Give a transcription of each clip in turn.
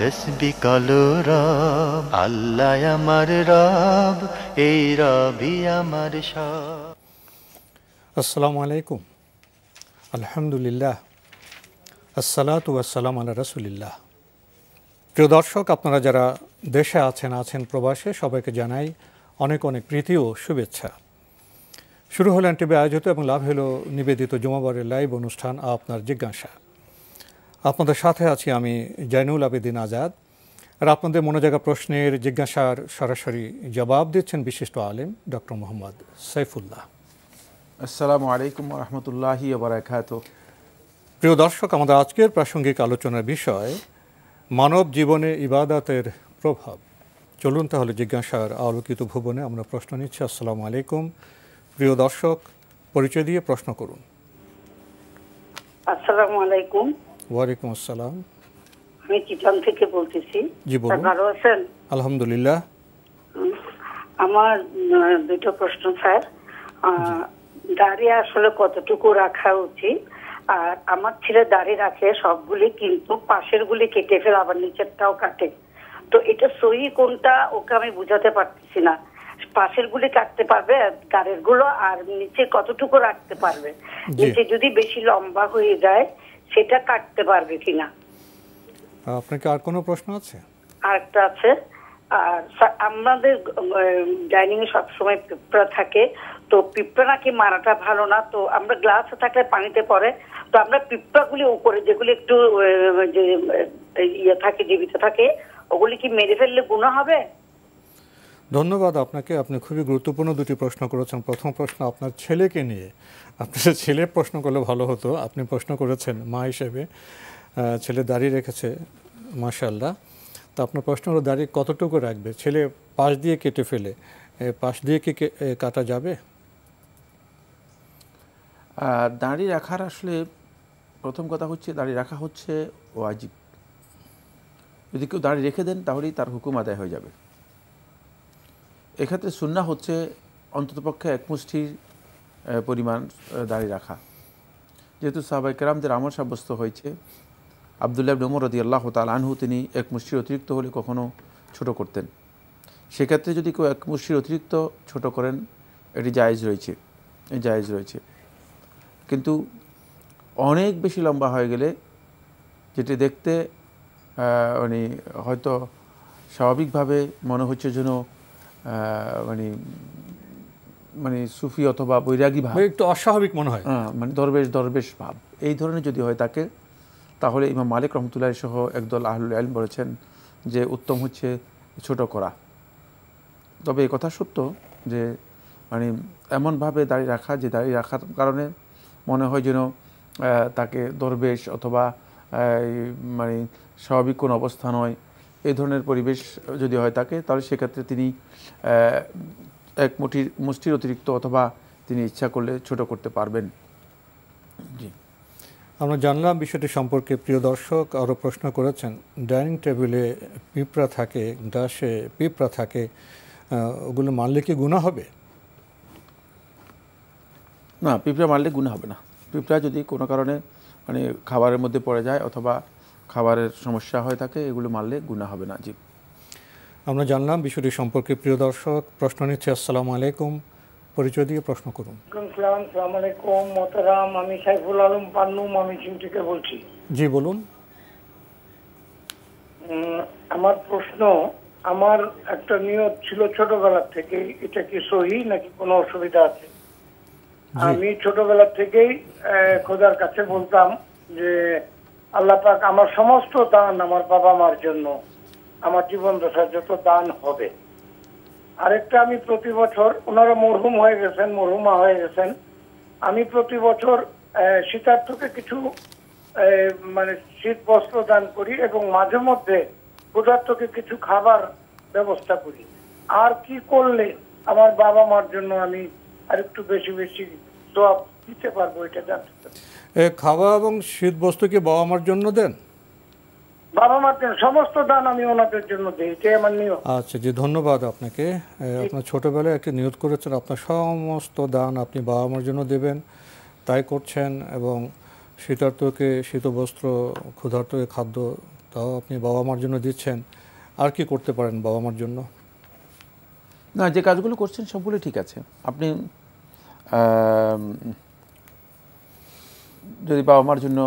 তসবি কালো রব আল্লাহ আমার রব এই রবি আমার সব আসসালামু আলাইকুম আলহামদুলিল্লাহ আসসালাতু আসসালাম আলা রসুলিল্লাহ প্রিয় দর্শক আপনারা যারা দেশে আছেন আছেন প্রবাসে সবাইকে জানাই অনেক অনেক প্রীতি ও শুভেচ্ছা শুরু হলেন টিভি আয়োজিত এবং লাভ হলো নিবেদিত জমাবারের লাইভ অনুষ্ঠান আপনার জিজ্ঞাসা আপনাদের সাথে আছি আমি জাইনুল আবেদিন আজাদ আর আপনাদের মনে জায়গা প্রশ্নের জিজ্ঞাসার সরাসরি জবাব দিচ্ছেন বিশিষ্ট আলেম ডক্টর মোহাম্মদ সাইফুল্লাহ আসসালামু আলাইকুম রহমতুল্লাহ প্রিয় দর্শক আমাদের আজকের প্রাসঙ্গিক আলোচনার বিষয় মানব জীবনে ইবাদাতের প্রভাব চলুন তাহলে জিজ্ঞাসার আলোকিত ভুবনে আমরা প্রশ্ন নিচ্ছি আসসালামু আলাইকুম প্রিয় দর্শক পরিচয় দিয়ে প্রশ্ন করুন আসসালামু আলাইকুম ওয়ালাইকুম আসসালাম আমি চিটাং থেকে বলতেছি জি বলুন ভালো আছেন আলহামদুলিল্লাহ আমার দুটো প্রশ্ন স্যার দাড়ি আসলে কতটুকু রাখা উচিত আর আমার ছেলে দাড়ি রাখে সবগুলি কিন্তু পাশের গুলি কেটে ফেলে আবার নিচেরটাও কাটে তো এটা সহি কোনটা ওকে আমি বুঝাতে পারতেছি না পাশের গুলি কাটতে পারবে গাড়ের গুলো আর নিচে কতটুকু রাখতে পারবে নিচে যদি বেশি লম্বা হয়ে যায় সেটা কাটতে পারবে কিনা আপনাকে আর কোনো প্রশ্ন আছে আরেকটা আছে আর আমাদের ডাইনিং এ সবসময় পিঁপড়া থাকে তো পিঁপড়া নাকি মারাটা ভালো না তো আমরা গ্লাস থাকলে পানিতে পরে তো আমরা গুলি উপরে যেগুলি একটু ইয়ে থাকে জীবিত থাকে ওগুলি কি মেরে ফেললে গুণা হবে ধন্যবাদ আপনাকে আপনি খুবই গুরুত্বপূর্ণ দুটি প্রশ্ন করেছেন প্রথম প্রশ্ন আপনার ছেলেকে নিয়ে আপনার ছেলে প্রশ্ন করলে ভালো হতো আপনি প্রশ্ন করেছেন মা হিসেবে ছেলে দাঁড়িয়ে রেখেছে মাশাল্লাহ তো আপনার প্রশ্ন হলো দাঁড়িয়ে কতটুকু রাখবে ছেলে পাশ দিয়ে কেটে ফেলে পাশ দিয়ে কি কাটা যাবে দাঁড়িয়ে রাখার আসলে প্রথম কথা হচ্ছে দাঁড়িয়ে রাখা হচ্ছে ওয়াজিব যদি কেউ দাঁড়িয়ে রেখে দেন তাহলেই তার হুকুম আদায় হয়ে যাবে এক্ষেত্রে সুন্না হচ্ছে অন্ততপক্ষে এক মুষ্টির পরিমাণ দাঁড়িয়ে রাখা যেহেতু সাহবাই কেরামদের আমল সাব্যস্ত হয়েছে আবদুল্লাহ নমর রদি আল্লাহ তাল আনহু তিনি এক মুষ্টির অতিরিক্ত হলে কখনও ছোট করতেন সেক্ষেত্রে যদি কেউ এক মুষ্টির অতিরিক্ত ছোট করেন এটি জায়েজ রয়েছে জায়েজ রয়েছে কিন্তু অনেক বেশি লম্বা হয়ে গেলে যেটি দেখতে মানে হয়তো স্বাভাবিকভাবে মনে হচ্ছে যেন মানে মানে সুফি অথবা বৈরাগী ভাব মানে একটু অস্বাভাবিক মনে হয় হ্যাঁ, মানে দরবেশ দরবেশ ভাব এই ধরনের যদি হয় তাকে তাহলে ইমাম মালিক রহমতুল্লাহ সহ একদল আহলুল আলম বলেছেন যে উত্তম হচ্ছে ছোট করা তবে এ কথা সত্য যে মানে এমনভাবে দাঁড়িয়ে রাখা যে দাঁড়িয়ে রাখার কারণে মনে হয় যেন তাকে দরবেশ অথবা মানে স্বাভাবিক কোনো অবস্থা নয় এই ধরনের পরিবেশ যদি হয় তাকে তাহলে সেক্ষেত্রে তিনি এক মুঠির মুষ্টির অতিরিক্ত অথবা তিনি ইচ্ছা করলে ছোট করতে পারবেন জি আমরা জানলাম বিষয়টি সম্পর্কে প্রিয় দর্শক আরও প্রশ্ন করেছেন ডাইনিং টেবিলে পিঁপড়া থাকে গ্লাসে পিঁপড়া থাকে ওগুলো মারলে কি গুণা হবে না পিঁপড়া মারলে গুণা হবে না পিঁপড়া যদি কোনো কারণে মানে খাবারের মধ্যে পড়ে যায় অথবা খাবারের সমস্যা হয়ে থাকে এগুলো মারলে গুণা হবে না জি আমরা জানলাম বিষয়টি সম্পর্কে প্রিয় দর্শক প্রশ্ন নিচ্ছে আসসালামু আলাইকুম পরিচয় দিয়ে প্রশ্ন করুন আমি সাইফুল আলম পান্নু আমি থেকে বলছি জি বলুন আমার প্রশ্ন আমার একটা নিয়ত ছিল ছোটবেলা থেকে এটা কি সহি নাকি কোনো অসুবিধা আছে আমি ছোটবেলা থেকেই খোদার কাছে বলতাম যে আল্লাহ পাক আমার সমস্ত দান আমার বাবা মার জন্য আমার জীবন দশার যত দান হবে আরেকটা আমি প্রতি বছর ওনারা মরহুম হয়ে গেছেন মরহুমা হয়ে গেছেন আমি প্রতি বছর শীতার্থকে কিছু মানে শীত বস্ত্র দান করি এবং মাঝে মধ্যে ক্ষুধার্থকে কিছু খাবার ব্যবস্থা করি আর কি করলে আমার বাবা মার জন্য আমি আর একটু বেশি বেশি সব দিতে পারবো এটা জানতে খাওয়া এবং শীত বস্ত্র কি বাবা মার জন্য দেন বাবা সমস্ত দান আমি ওনাদের জন্য আচ্ছা জি ধন্যবাদ আপনাকে আপনার একটি করেছেন আপনার সমস্ত দান আপনি বাবা মার জন্য দেবেন তাই করছেন এবং শীতার্থকে শীতবস্ত্র খাদ্য তাও আপনি বাবা মার জন্য দিচ্ছেন আর কি করতে পারেন বাবা মার জন্য না যে কাজগুলো করছেন সবগুলো ঠিক আছে আপনি যদি বাবা মার জন্য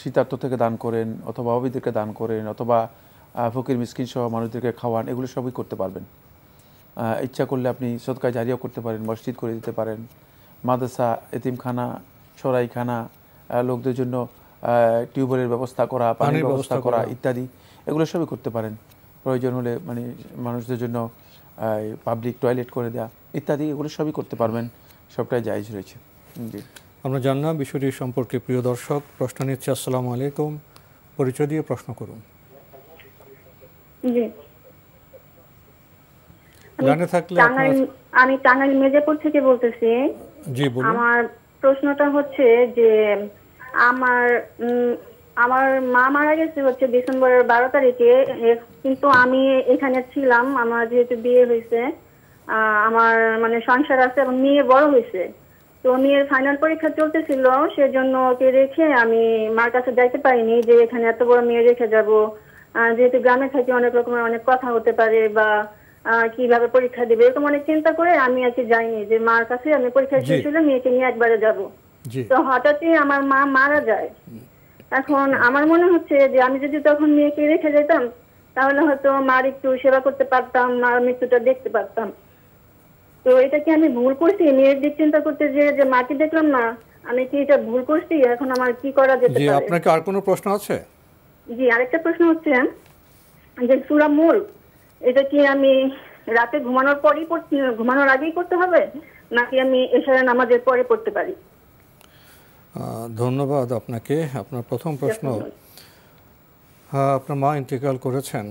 শীতার্থ থেকে দান করেন অথবা অভাবীদেরকে দান করেন অথবা ফকির মিসকিন সহ মানুষদেরকে খাওয়ান এগুলো সবই করতে পারবেন ইচ্ছা করলে আপনি সৎকায় জারিও করতে পারেন মসজিদ করে দিতে পারেন মাদ্রাসা এতিমখানা সরাইখানা লোকদের জন্য টিউবওয়েলের ব্যবস্থা করা পানির ব্যবস্থা করা ইত্যাদি এগুলো সবই করতে পারেন প্রয়োজন হলে মানে মানুষদের জন্য পাবলিক টয়লেট করে দেওয়া ইত্যাদি এগুলো সবই করতে পারবেন সবটাই জায়জ রয়েছে জি আমরা জানলাম বিষয়টি সম্পর্কে প্রিয় দর্শক প্রশ্ন নিচ্ছে আসসালাম আলাইকুম পরিচয় দিয়ে প্রশ্ন করুন লাইনে থাকলে আমি টাঙ্গাইল মেজেপুর থেকে বলতেছি জি বলুন আমার প্রশ্নটা হচ্ছে যে আমার আমার মা মারা গেছে হচ্ছে ডিসেম্বরের বারো তারিখে কিন্তু আমি এখানে ছিলাম আমার যেহেতু বিয়ে হয়েছে আমার মানে সংসার আছে এবং মেয়ে বড় হয়েছে তো মেয়ের ফাইনাল পরীক্ষা চলতেছিল সেজন্য ওকে রেখে আমি মার কাছে যাইতে পারিনি যে এখানে এত বড় মেয়ে রেখে যাব যেহেতু গ্রামে থাকি অনেক রকমের অনেক কথা হতে পারে বা কিভাবে পরীক্ষা দেবে এরকম অনেক চিন্তা করে আমি আর কি যাইনি যে মার কাছে আমি পরীক্ষা শেষ মেয়েকে নিয়ে একবারে যাব তো হঠাৎই আমার মা মারা যায় এখন আমার মনে হচ্ছে যে আমি যদি তখন মেয়েকে রেখে যেতাম তাহলে হয়তো মার একটু সেবা করতে পারতাম মার মৃত্যুটা দেখতে পারতাম তো এটা কি আমি ভুল করছি মেয়ের দিক চিন্তা করতে যে যে মাকে দেখলাম না আমি কি এটা ভুল করছি এখন আমার কি করা যেতে পারে আপনার কি আর কোনো প্রশ্ন আছে জি আরেকটা প্রশ্ন হচ্ছে যে সুরা মূল এটা কি আমি রাতে ঘুমানোর পরেই ঘুমানোর আগেই করতে হবে নাকি আমি এশারা নামাজের পরে পড়তে পারি ধন্যবাদ আপনাকে আপনার প্রথম প্রশ্ন হ্যাঁ আপনার মা ইন্তেকাল করেছেন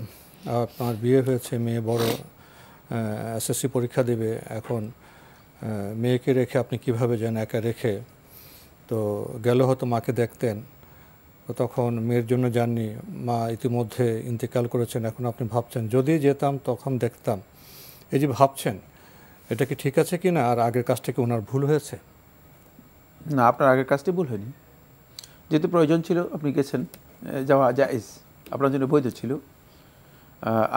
আপনার বিয়ে হয়েছে মেয়ে বড় এসএসসি পরীক্ষা দেবে এখন মেয়েকে রেখে আপনি কিভাবে যান একা রেখে তো গেল হয়তো মাকে দেখতেন তো তখন মেয়ের জন্য যাননি মা ইতিমধ্যে ইন্তেকাল করেছেন এখন আপনি ভাবছেন যদি যেতাম তখন দেখতাম এই যে ভাবছেন এটা কি ঠিক আছে কি না আর আগের কাজটা কি ওনার ভুল হয়েছে না আপনার আগের কাজটি ভুল হয়নি যেতে প্রয়োজন ছিল আপনি গেছেন যাওয়া জায়েজ আপনার জন্য বৈধ ছিল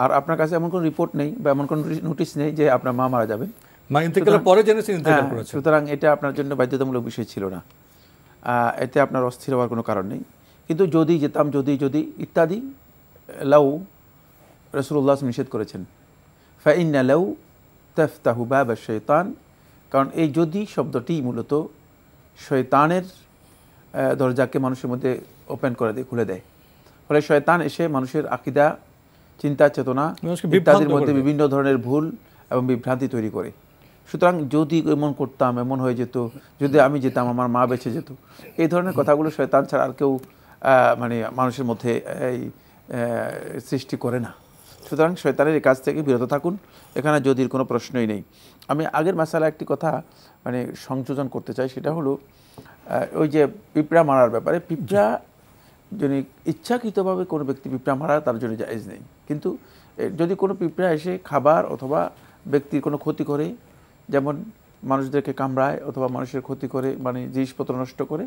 আর আপনার কাছে এমন কোনো রিপোর্ট নেই বা এমন কোন নোটিশ নেই যে আপনার মা মারা যাবেন মা ইন্তেকালের পরে জেনেছেন হ্যাঁ, ইন্তেকাল সুতরাং এটা আপনার জন্য বাধ্যতামূলক বিষয় ছিল না এতে আপনার অস্থির হওয়ার কোনো কারণ নেই কিন্তু যদি যেতাম যদি যদি ইত্যাদি লাউ রসুল্লাহ নিষেধ করেছেন ফাইন্না লাউ তাহু বা শৈতান কারণ এই যদি শব্দটি মূলত শয়তানের দরজাকে মানুষের মধ্যে ওপেন করে দেয় খুলে দেয় ফলে শয়তান এসে মানুষের আকিদা চিন্তা চেতনা ইত্যাদির মধ্যে বিভিন্ন ধরনের ভুল এবং বিভ্রান্তি তৈরি করে সুতরাং যদি এমন করতাম এমন হয়ে যেত যদি আমি যেতাম আমার মা বেঁচে যেত এই ধরনের কথাগুলো শয়তান ছাড়া আর কেউ মানে মানুষের মধ্যে এই সৃষ্টি করে না সুতরাং শয়তানের এই কাজ থেকে বিরত থাকুন এখানে যদির কোনো প্রশ্নই নেই আমি আগের মশালা একটি কথা মানে সংযোজন করতে চাই সেটা হলো ওই যে পিঁপড়া মারার ব্যাপারে পিঁপড়া যদি ইচ্ছাকৃতভাবে কোনো ব্যক্তি পিঁপড়া মারা তার জন্য জায়জ নেই কিন্তু যদি কোনো পিঁপড়া এসে খাবার অথবা ব্যক্তির কোনো ক্ষতি করে যেমন মানুষদেরকে কামড়ায় অথবা মানুষের ক্ষতি করে মানে জিনিসপত্র নষ্ট করে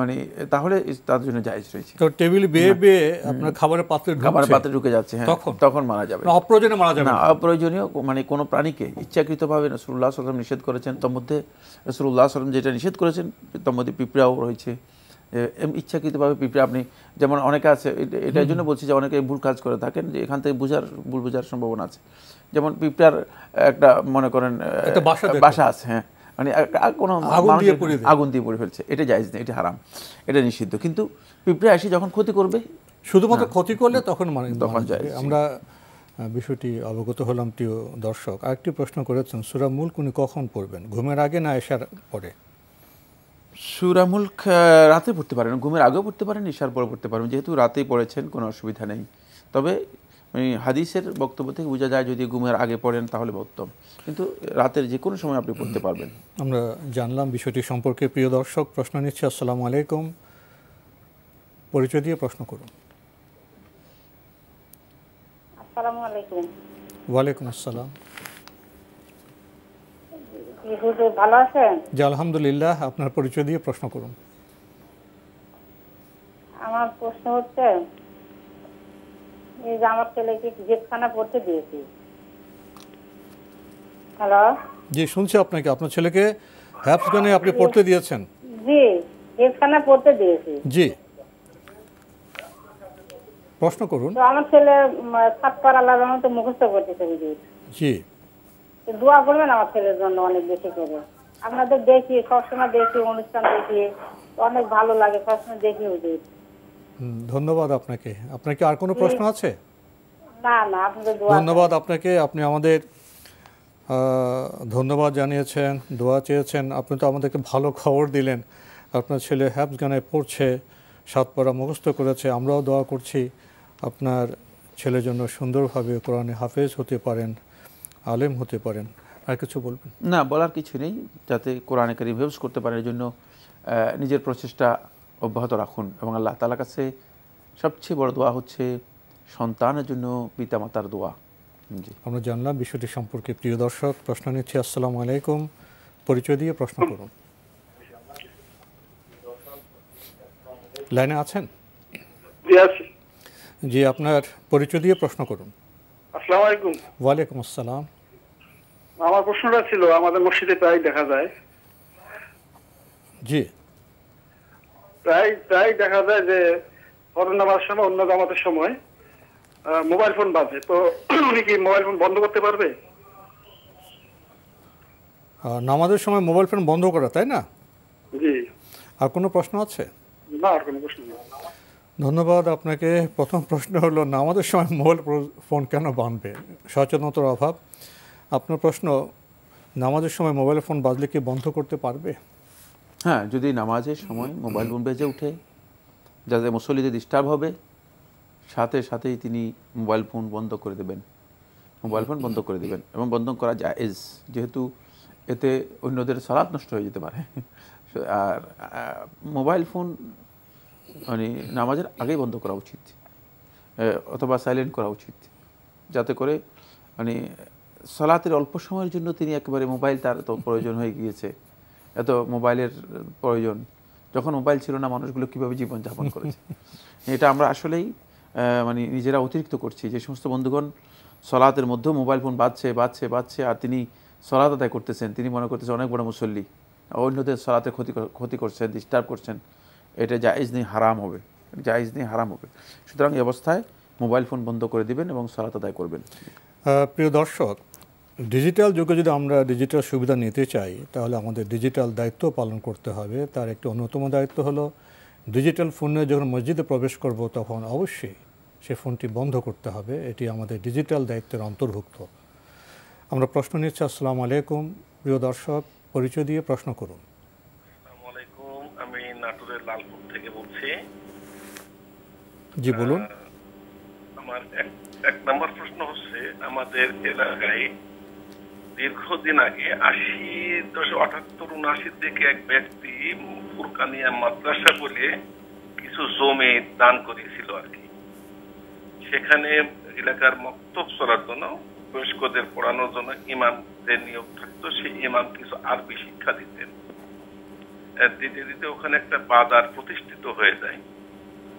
মানে তাহলে তার জন্য জায়েজ রয়েছে তো টেবিল বেয়ে বেয়ে আপনার খাবারের পাত্রে খাবারের পাত্রে ঢুকে যাচ্ছে হ্যাঁ তখন তখন মারা যাবে অপ্রয়োজনীয় মারা যাবে না অপ্রয়োজনীয় মানে কোনো প্রাণীকে ইচ্ছাকৃতভাবে রসুল্লাহ সাল্লাম নিষেধ করেছেন তার মধ্যে রসুল্লাহ সাল্লাম যেটা নিষেধ করেছেন তার মধ্যে পিঁপড়াও রয়েছে ইচ্ছাকৃতভাবে পিঁপড়ে আপনি যেমন অনেকে আছে এটার জন্য বলছি যে অনেকে ভুল কাজ করে থাকেন যে এখান থেকে বোঝার ভুল বোঝার সম্ভাবনা আছে যেমন পিঁপড়ার একটা মনে করেন বাসা আছে হ্যাঁ মানে কোনো আগুন দিয়ে পড়ে ফেলছে এটা জায়জ নেই এটা হারাম এটা নিষিদ্ধ কিন্তু পিঁপড়ে এসে যখন ক্ষতি করবে শুধুমাত্র ক্ষতি করলে তখন মানে তখন যায় আমরা বিষয়টি অবগত হলাম প্রিয় দর্শক আরেকটি প্রশ্ন করেছেন সুরা মুল উনি কখন পড়বেন ঘুমের আগে না এসার পরে সুরা রাতে পড়তে পারেন ঘুমের আগেও পড়তে পারেন ইশার পরে পড়তে পারেন যেহেতু রাতেই পড়েছেন কোনো অসুবিধা নেই তবে হাদিসের বক্তব্য থেকে বোঝা যায় যদি ঘুমের আগে পড়েন তাহলে উত্তম কিন্তু রাতের যে কোনো সময় আপনি পড়তে পারবেন আমরা জানলাম বিষয়টি সম্পর্কে প্রিয় দর্শক প্রশ্ন নিচ্ছে আসসালামু আলাইকুম পরিচয় দিয়ে প্রশ্ন করুন আসসালামু আলাইকুম ওয়ালাইকুম আসসালাম আলহামদুলিল্লাহ আপনার পরিচয় দিয়ে প্রশ্ন করুন আমার প্রশ্ন হচ্ছে এই যে আমার ছেলেকে পড়তে দিয়েছি হ্যালো জি শুনছি আপনাকে আপনার ছেলেকে হ্যাপসগানে আপনি পড়তে দিয়েছেন জি জেলখানা পড়তে দিয়েছি জি প্রশ্ন করুন তো আমার ছেলে সাত পার মুখস্থ জি দোয়া করবেন আমার ছেলের জন্য অনেক বেশি করে আপনাদের দেখি সবসময় দেখি অনুষ্ঠান দেখি অনেক ভালো লাগে সবসময় দেখি ওদের ধন্যবাদ আপনাকে আপনার কি আর কোনো প্রশ্ন আছে না না ধন্যবাদ আপনাকে আপনি আমাদের ধন্যবাদ জানিয়েছেন দোয়া চেয়েছেন আপনি তো আমাদেরকে ভালো খবর দিলেন আপনার ছেলে হ্যাপগানে পড়ছে সাতপাড়া মুখস্থ করেছে আমরাও দোয়া করছি আপনার ছেলের জন্য সুন্দরভাবে কোরআনে হাফেজ হতে পারেন আলেম হতে পারেন আর কিছু বলবেন না বলার কিছু নেই যাতে কোরআনে কারিম হেফজ করতে পারেন জন্য নিজের প্রচেষ্টা অব্যাহত রাখুন এবং আল্লাহ তালার কাছে সবচেয়ে বড় দোয়া হচ্ছে সন্তানের জন্য পিতামাতার দোয়া আমরা জানলাম বিষয়টি সম্পর্কে প্রিয় দর্শক প্রশ্ন নিচ্ছি আসসালামু আলাইকুম পরিচয় দিয়ে প্রশ্ন করুন লাইনে আছেন জি আপনার পরিচয় দিয়ে প্রশ্ন করুন আসসালামু আলাইকুম ওয়ালাইকুম আসসালাম আমার প্রশ্নটা ছিল আমাদের মসজিদে প্রায় দেখা যায় জি প্রায় প্রায় দেখা যায় যে ফরজ সময় অন্য জামাতের সময় মোবাইল ফোন বাজে তো উনি কি মোবাইল ফোন বন্ধ করতে পারবে নামাজের সময় মোবাইল ফোন বন্ধ করা তাই না জি আর কোনো প্রশ্ন আছে না আর কোনো প্রশ্ন নেই ধন্যবাদ আপনাকে প্রথম প্রশ্ন হলো নামাজের সময় মোবাইল ফোন কেন বানবে সচেতনতার অভাব আপনার প্রশ্ন নামাজের সময় মোবাইল ফোন বাজলে কি বন্ধ করতে পারবে হ্যাঁ যদি নামাজের সময় মোবাইল ফোন বেজে উঠে যাতে মুসল্লিদের ডিস্টার্ব হবে সাথে সাথেই তিনি মোবাইল ফোন বন্ধ করে দেবেন মোবাইল ফোন বন্ধ করে দেবেন এবং বন্ধ করা জায়েজ যেহেতু এতে অন্যদের সালাদ নষ্ট হয়ে যেতে পারে আর মোবাইল ফোন মানে নামাজের আগেই বন্ধ করা উচিত অথবা সাইলেন্ট করা উচিত যাতে করে মানে সলাতের অল্প সময়ের জন্য তিনি একেবারে মোবাইল তার তো প্রয়োজন হয়ে গিয়েছে এত মোবাইলের প্রয়োজন যখন মোবাইল ছিল না মানুষগুলো কীভাবে জীবনযাপন করেছে এটা আমরা আসলেই মানে নিজেরা অতিরিক্ত করছি যে সমস্ত বন্ধুগণ সলাতের মধ্যেও মোবাইল ফোন বাজছে বাজছে বাজছে আর তিনি সলাত আদায় করতেছেন তিনি মনে করতেছেন অনেক বড় মুসল্লি অন্যদের সলাতে ক্ষতি ক্ষতি করছেন ডিস্টার্ব করছেন এটা জায়েজ নেই হারাম হবে জায়েজ নেই হারাম হবে সুতরাং এই অবস্থায় মোবাইল ফোন বন্ধ করে দিবেন এবং সলাত আদায় করবেন প্রিয় দর্শক ডিজিটাল যুগে যদি আমরা ডিজিটাল সুবিধা নিতে চাই তাহলে আমাদের ডিজিটাল দায়িত্ব পালন করতে হবে তার একটি অন্যতম দায়িত্ব হলো ডিজিটাল ফোনে যখন মসজিদে প্রবেশ করব তখন অবশ্যই সে ফোনটি বন্ধ করতে হবে এটি আমাদের ডিজিটাল দায়িত্বের অন্তর্ভুক্ত আমরা প্রশ্ন নিচ্ছি আসসালাম আলাইকুম প্রিয় দর্শক পরিচয় দিয়ে প্রশ্ন করুন আমি জি বলুন আমার এক নম্বর প্রশ্ন হচ্ছে আমাদের এলাকায় দীর্ঘদিন আগে আশি দশে আটাত্তর উনআশির দিকে এক ব্যক্তি ফুরকানিয়া মাদ্রাসা বলে কিছু জমি দান করেছিল আর কি সেখানে এলাকার মক্তব চলার জন্য বয়স্কদের পড়ানোর জন্য ইমামদের নিয়োগ থাকতো সেই ইমাম কিছু আরবি শিক্ষা দিতেন দিতে দিতে ওখানে একটা বাজার প্রতিষ্ঠিত হয়ে যায়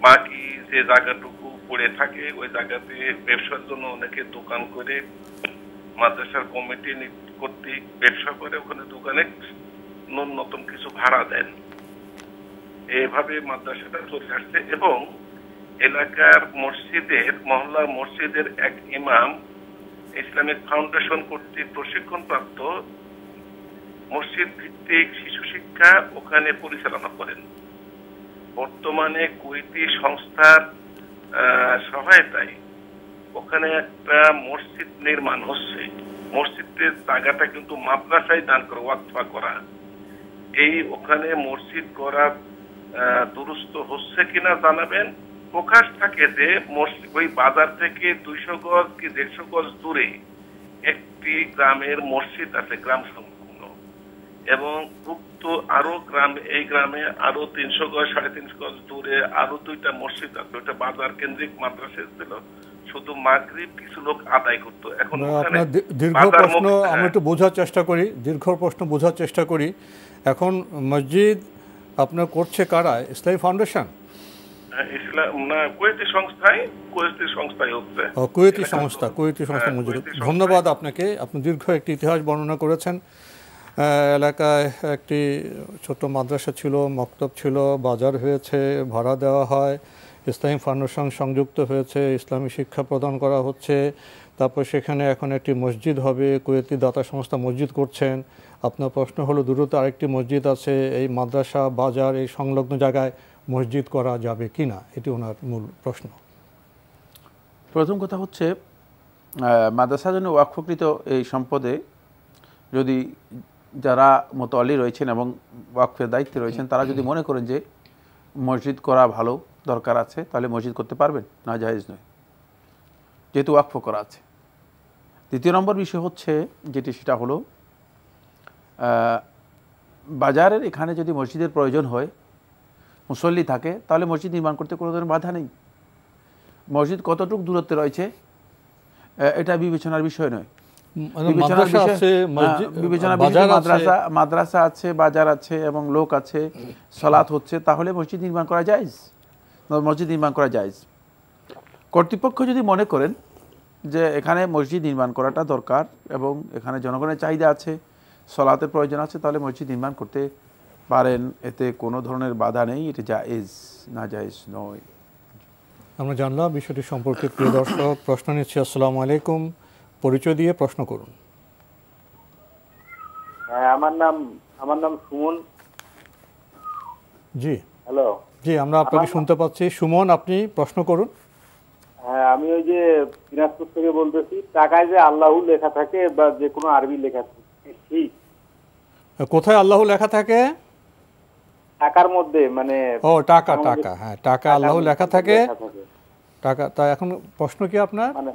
বাকি যে জায়গাটুকু পড়ে থাকে ওই জায়গাতে ব্যবসার জন্য অনেকে দোকান করে মাদ্রাসার কমিটি কর্তৃক ব্যবসা করে ওখানে দোকানে ন্যূনতম কিছু ভাড়া দেন এভাবে মাদ্রাসাটা চলে আসছে এবং এলাকার মসজিদের মহল্লার মসজিদের এক ইমাম ইসলামিক ফাউন্ডেশন কর্তৃক প্রশিক্ষণ প্রাপ্ত মসজিদ ভিত্তিক শিশু শিক্ষা ওখানে পরিচালনা করেন বর্তমানে কুইটি সংস্থার সহায়তায় ওখানে একটা মসজিদ নির্মাণ হচ্ছে মসজিদের জায়গাটা কিন্তু মাদ্রাসায় দান করে ওয়াকফা করা এই ওখানে মসজিদ করা দুরুস্ত হচ্ছে কিনা জানাবেন প্রকাশ থাকে যে ওই বাজার থেকে দুইশো গজ কি দেড়শো গজ দূরে একটি গ্রামের মসজিদ আছে গ্রাম সম্পূর্ণ এবং উক্ত আরো গ্রাম এই গ্রামে আরো তিনশো গজ সাড়ে তিনশো গজ দূরে আরো দুইটা মসজিদ আছে ওটা বাজার কেন্দ্রিক মাদ্রাসা ছিল শুধু মাগরিব কিছু লোক আদায় করত এখন আপনার দীর্ঘ প্রশ্ন আমি হ্যাঁ। একটু বোঝার চেষ্টা করি দীর্ঘ প্রশ্ন বোঝার চেষ্টা করি এখন মসজিদ আপনার করছে কারা ইসলামী ফাউন্ডেশন হ্যাঁ, সংস্থা কুয়েতি হ্যাঁ, ধন্যবাদ আপনাকে আপনি দীর্ঘ একটি ইতিহাস বর্ণনা করেছেন এলাকায় একটি ছোট মাদ্রাসা ছিল মক্তব ছিল বাজার হয়েছে ভাড়া দেওয়া হয় ইসলামী ফাউন্ডেশন সংযুক্ত হয়েছে ইসলামী শিক্ষা প্রদান করা হচ্ছে তারপর সেখানে এখন একটি মসজিদ হবে কুয়েতি দাতা সংস্থা মসজিদ করছেন আপনার প্রশ্ন হলো দ্রুত আরেকটি মসজিদ আছে এই মাদ্রাসা বাজার এই সংলগ্ন জায়গায় মসজিদ করা যাবে কি না এটি ওনার মূল প্রশ্ন প্রথম কথা হচ্ছে মাদ্রাসা যেন ওয়াকফকৃত এই সম্পদে যদি যারা মোতলি রয়েছেন এবং ওয়াকফের দায়িত্বে রয়েছেন তারা যদি মনে করেন যে মসজিদ করা ভালো দরকার আছে তাহলে মসজিদ করতে পারবেন না জাহেজ নয় যেহেতু ওয়াকফ করা আছে দ্বিতীয় নম্বর বিষয় হচ্ছে যেটি সেটা হলো বাজারের এখানে যদি মসজিদের প্রয়োজন হয় মুসল্লি থাকে তাহলে মসজিদ নির্মাণ করতে কোনো ধরনের বাধা নেই মসজিদ কতটুকু দূরত্বে রয়েছে এটা বিবেচনার বিষয় নয় মানে হ্যাঁ, মাদ্রাসা মাদ্রাসা আছে বাজার আছে এবং লোক আছে সলাৎ হচ্ছে তাহলে মসজিদ নির্মাণ করা যায় মসজিদ নির্মাণ করা যায় কর্তৃপক্ষ যদি মনে করেন যে এখানে মসজিদ নির্মাণ করাটা দরকার এবং এখানে জনগণের চাহিদা আছে সলাতের প্রয়োজন আছে তাহলে মসজিদ নির্মাণ করতে পারেন এতে কোনো ধরনের বাধা নেই এটা জায়েজ না জায়েজ নয় আমরা জানলাম বিষয়টি সম্পর্কে প্রিয় দর্শক প্রশ্ন নিচ্ছি আসসালামু আলাইকুম পরিচয় দিয়ে প্রশ্ন করুন হ্যাঁ আমার নাম আমার নাম সুমন জি হ্যালো জি আমরা আপনাকে শুনতে পাচ্ছি সুমন আপনি প্রশ্ন করুন হ্যাঁ আমি ওই যে দিনাজপুর থেকে বলতেছি টাকায় যে আল্লাহ লেখা থাকে বা যে কোনো আরবি লেখা থাকে ঠিক কোথায় আল্লাহ লেখা থাকে টাকার মধ্যে মানে ও টাকা টাকা হ্যাঁ টাকা আল্লাহ লেখা থাকে টাকা তা এখন প্রশ্ন কি আপনার মানে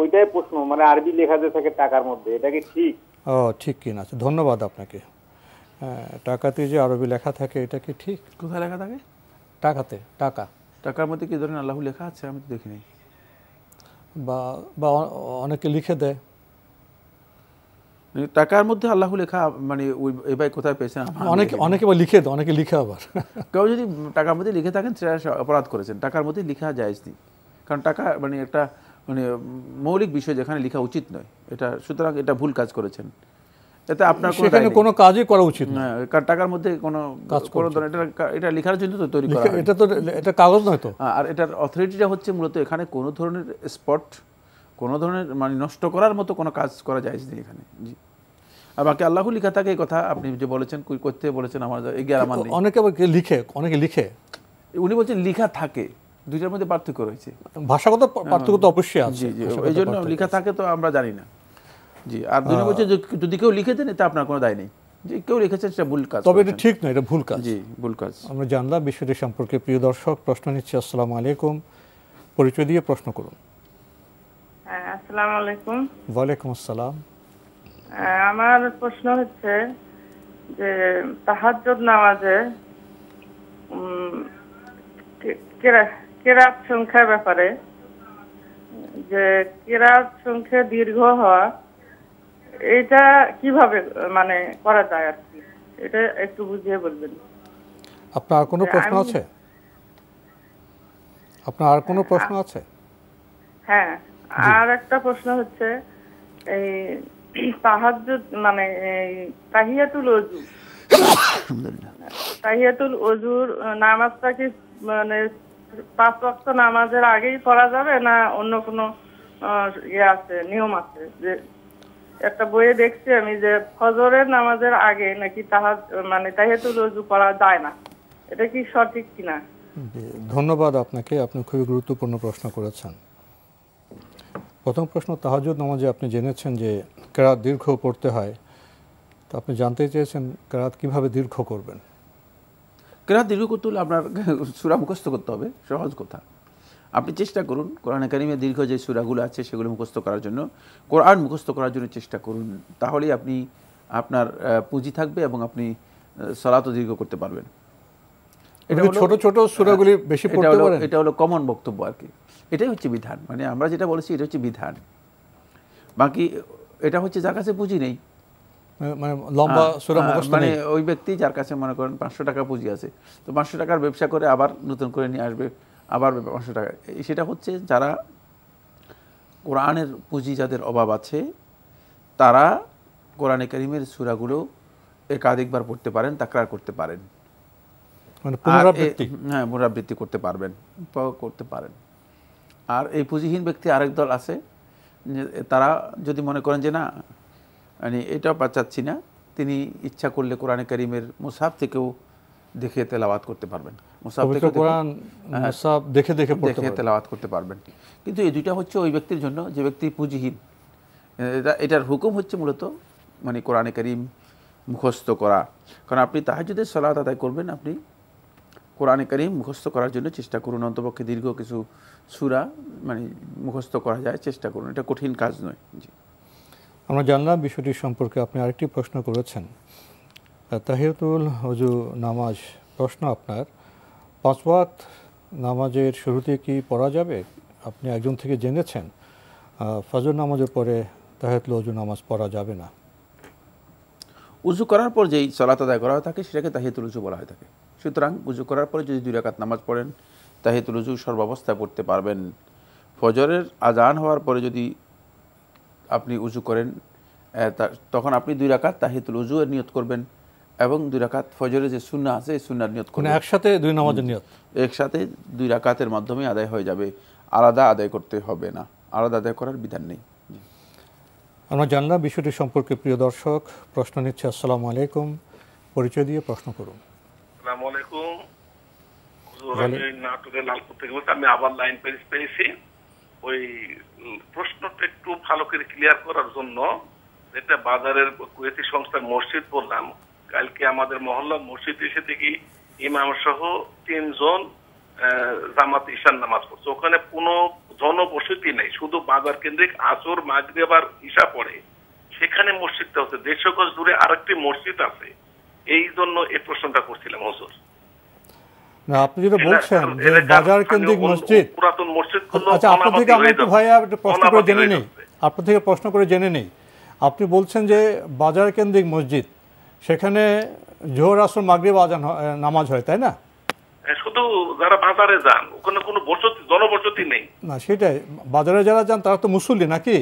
ওইটাই প্রশ্ন মানে আরবি লেখা যে থাকে টাকার মধ্যে এটা কি ঠিক ও ঠিক কিনা আচ্ছা, ধন্যবাদ আপনাকে হ্যাঁ টাকাতে যে আরবি লেখা থাকে এটা কি ঠিক কোথায় লেখা থাকে টাকাতে টাকা টাকার মধ্যে কি ধরেন আল্লাহ লেখা আছে আমি দেখিনি বা বা অনেকে লিখে দেয় মানে টাকার মধ্যে আল্লাহ লেখা মানে ওই এবার কোথায় পেয়েছেন অনেকে অনেকে বা লিখে দেয় অনেকে লিখে আবার কেউ যদি টাকার মধ্যে লিখে থাকেন সেটা অপরাধ করেছেন টাকার মধ্যে লিখা যায় নি কারণ টাকা মানে একটা মানে মৌলিক বিষয় যেখানে লেখা উচিত নয় এটা সুতরাং এটা ভুল কাজ করেছেন এতে আপনার সেখানে কোনো কাজই করা উচিত না হ্যাঁ, টাকার মধ্যে কোনো কাজ কোনো এটা এটা লেখার জন্য তো তৈরি করা এটা তো এটা কাগজ নয় তো হ্যাঁ, আর এটার অথরিটিটা হচ্ছে মূলত এখানে কোনো ধরনের স্পট কোনো ধরনের মানে নষ্ট করার মতো কোনো কাজ করা যায় না এখানে আর বাকি আল্লাহ লিখা থাকে এই কথা আপনি যে বলেছেন করতে বলেছেন আমার এগিয়ে আমার অনেকে লিখে অনেকে লিখে উনি বলছেন লিখা থাকে দুইটার মধ্যে পার্থক্য রয়েছে ভাষাগত পার্থক্য তো হ্যাঁ, অবশ্যই আছে এই জন্য লেখা থাকে তো আমরা জানি না জি আর দুই নম্বর হচ্ছে যদি কেউ লিখে দেন এটা আপনার কোনো দায় নেই যে কেউ লিখেছেন সেটা ভুল কাজ তবে এটা ঠিক না এটা ভুল কাজ জি ভুল কাজ আমরা জানলাম বিষয়টি সম্পর্কে প্রিয় দর্শক প্রশ্ন নিচ্ছি আসসালামু আলাইকুম পরিচয় দিয়ে প্রশ্ন করুন হ্যাঁ, আসসালামু আলাইকুম ওয়ালাইকুম আসসালাম আমার প্রশ্ন হচ্ছে যে তাহাজ্জুদ নামাজে কেরাত সংখ্যার ব্যাপারে যে কেরাত সংখ্যা দীর্ঘ হওয়া এটা কিভাবে মানে করা যায় আর কি এটা একটু বুঝিয়ে বলবেন আপনার আর কোনো প্রশ্ন আছে আপনার আর কোনো প্রশ্ন আছে হ্যাঁ আর একটা প্রশ্ন হচ্ছে এই মানে তাহিয়াতুল ওযু তাহিয়াতুল ওযুর নামাজটা কি মানে পাঁচ বক্ত নামাজের আগেই করা যাবে না অন্য কোনো ইয়ে আছে নিয়ম আছে যে একটা বইয়ে দেখছি আমি যে ফজরের নামাজের আগে নাকি তাহা মানে তাহেতু ওযু করা যায় না এটা কি সঠিক কিনা ধন্যবাদ আপনাকে আপনি খুবই গুরুত্বপূর্ণ প্রশ্ন করেছেন প্রথম প্রশ্ন তাহাজুদ নামাজে আপনি জেনেছেন যে কেরাত দীর্ঘ পড়তে হয় তো আপনি জানতে চেয়েছেন কেরাত কিভাবে দীর্ঘ করবেন কেরাত দীর্ঘ করতে হলে আপনার সুরা মুখস্থ করতে হবে সহজ কথা আপনি চেষ্টা করুন কোরআন একাডেমির দীর্ঘ যে সুরাগুলো আছে সেগুলো মুখস্থ করার জন্য কোরআন মুখস্থ করার জন্য চেষ্টা করুন তাহলেই আপনি আপনার পুঁজি থাকবে এবং আপনি সলাত দীর্ঘ করতে পারবেন এটা ছোট ছোট সুরাগুলি হ্যাঁ, বেশি পড়তে পারেন এটা হলো কমন বক্তব্য আর কি এটাই হচ্ছে বিধান মানে আমরা যেটা বলেছি এটা হচ্ছে বিধান বাকি এটা হচ্ছে যার কাছে পুঁজি নেই মানে, মানে লম্বা হ্যাঁ, সুরা হ্যাঁ, মুখস্থ মানে ওই ব্যক্তি যার কাছে মনে করেন পাঁচশো টাকা পুঁজি আছে তো পাঁচশো টাকার ব্যবসা করে আবার নতুন করে নিয়ে আসবে আবার পাঁচশো টাকা সেটা হচ্ছে যারা কোরআনের পুঁজি যাদের অভাব আছে তারা কোরআনে করিমের সুরাগুলো একাধিকবার পড়তে পারেন তাকরার করতে পারেন মানে হ্যাঁ পুনরাবৃত্তি করতে পারবেন করতে পারেন আর এই পুঁজিহীন ব্যক্তি আরেক দল আছে তারা যদি মনে করেন যে না মানে এটাও পাচ্ছি না তিনি ইচ্ছা করলে কোরআনে করিমের মুসাফ থেকেও দেখে তেলাওয়াত করতে পারবেন পবিত্র কোরআন হ্যাঁ, মুসাব দেখে দেখে পড়তে দেখে তেলাওয়াত করতে পারবেন কিন্তু এই দুইটা হচ্ছে ওই ব্যক্তির জন্য যে ব্যক্তি পুঁজিহীন এটা এটার হুকুম হচ্ছে মূলত মানে কোরআনে করিম মুখস্থ করা কারণ আপনি তাহাজুদের সলাত আদায় করবেন আপনি কোরআনে করিম মুখস্থ করার জন্য চেষ্টা করুন অন্তপক্ষে দীর্ঘ কিছু সুরা মানে মুখস্থ করা যায় চেষ্টা করুন এটা কঠিন কাজ নয় জি আমরা জানলাম বিষয়টি সম্পর্কে আপনি আরেকটি প্রশ্ন করেছেন তাহিরতুল হজু নামাজ প্রশ্ন আপনার পাঁচ নামাজের শুরুতে কি পড়া যাবে আপনি একজন থেকে জেনেছেন ফজর নামাজের পরে তাহেতল অজু নামাজ পড়া যাবে না উজু করার পর যেই সলাত আদায় করা হয়ে থাকে সেটাকে তাহিতুল উজু বলা হয়ে থাকে সুতরাং উজু করার পরে যদি দুই রাকাত নামাজ পড়েন তাহিতুল উজু সর্বাবস্থায় পড়তে পারবেন ফজরের আজান হওয়ার পরে যদি আপনি উজু করেন তখন আপনি দুই রাকাত তাহিতুল উজু এর নিয়ত করবেন এবং দুই রাকাত ফজরে যে সুন্না আছে সুন্নার নিয়ত করবে মানে একসাথে দুই নামাজের নিয়ত একসাথে দুই রাকাতের মাধ্যমে আদায় হয়ে যাবে আলাদা আদায় করতে হবে না আলাদা আদায় করার বিধান নেই আমরা জানলাম বিষয়টি সম্পর্কে প্রিয় দর্শক প্রশ্ন নিচ্ছে আসসালামু আলাইকুম পরিচয় দিয়ে প্রশ্ন করুন আলাইকুম নাটকের লালপুর থেকে আমি আবার লাইন পেয়েছি ওই প্রশ্নটা একটু ভালো করে ক্লিয়ার করার জন্য যেটা বাজারের কুয়েতি সংস্থার মসজিদ বললাম কালকে আমাদের মহল্লা মসজিদ এসে দেখি ইমাম সহ তিনজন জামাত ঈশান নামাজ পড়ছে ওখানে কোনো জনবসতি নেই শুধু বাজার কেন্দ্রিক আসর মাগরিব ঈশা পড়ে সেখানে মসজিদটা হচ্ছে দেড়শো গজ দূরে আরেকটি মসজিদ আছে এই জন্য এই প্রশ্নটা করছিলাম হজুর আপনি যেটা বলছেন যে বাজার কেন্দ্রিক মসজিদ পুরাতন মসজিদ আচ্ছা আপনার থেকে আমি একটু ভাইয়া একটু প্রশ্ন করে জেনে নেই আপনার থেকে প্রশ্ন করে জেনে নেই আপনি বলছেন যে বাজার কেন্দ্রিক মসজিদ সেখানে জোহর আসর মাগরিব আজান নামাজ হয় তাই না শুধু যারা বাজারে যান ওখানে কোনো বসতি জনবসতি নেই না সেটাই বাজারে যারা যান তারা তো মুসল্লি নাকি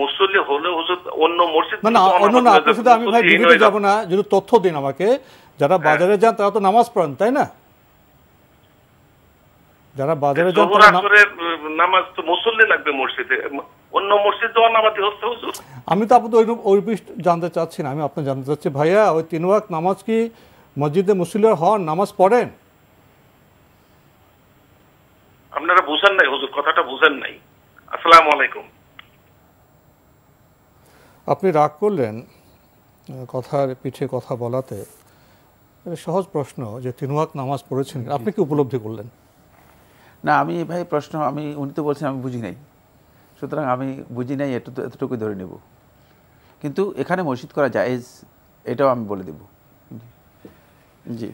মুসল্লি হলে অন্য মসজিদ অন্য আমি ভাই যাব না যদি তথ্য দিন আমাকে যারা হ্যাঁ। বাজারে যান তারা তো নামাজ পড়েন তাই না যারা বাজারে যান নামাজ তো মুসল্লি লাগবে মসজিদে অন্য মসজিদ যাওয়ার নামাজি হচ্ছে হুজুর আমি তো আপাতত ওইরূপ ওই জানতে চাচ্ছি না আমি আপনি জানতে চাচ্ছি ভাইয়া ওই তিন ওয়াক্ত নামাজ কি মসজিদে মুসল্লিরা হন নামাজ পড়েন আপনারা বুঝেন নাই হুজুর কথাটা বুঝেন নাই আসসালামু আলাইকুম আপনি রাগ করলেন কথার পিঠে কথা বলাতে সহজ প্রশ্ন যে তিনওয়াক নামাজ পড়েছেন আপনি কি উপলব্ধি করলেন না আমি ভাই প্রশ্ন আমি উনি তো বলছেন আমি বুঝি নাই সুতরাং আমি বুঝি নাই এটু এতটুকু ধরে নেব কিন্তু এখানে মসজিদ করা জায়েজ এটাও আমি বলে দেব জি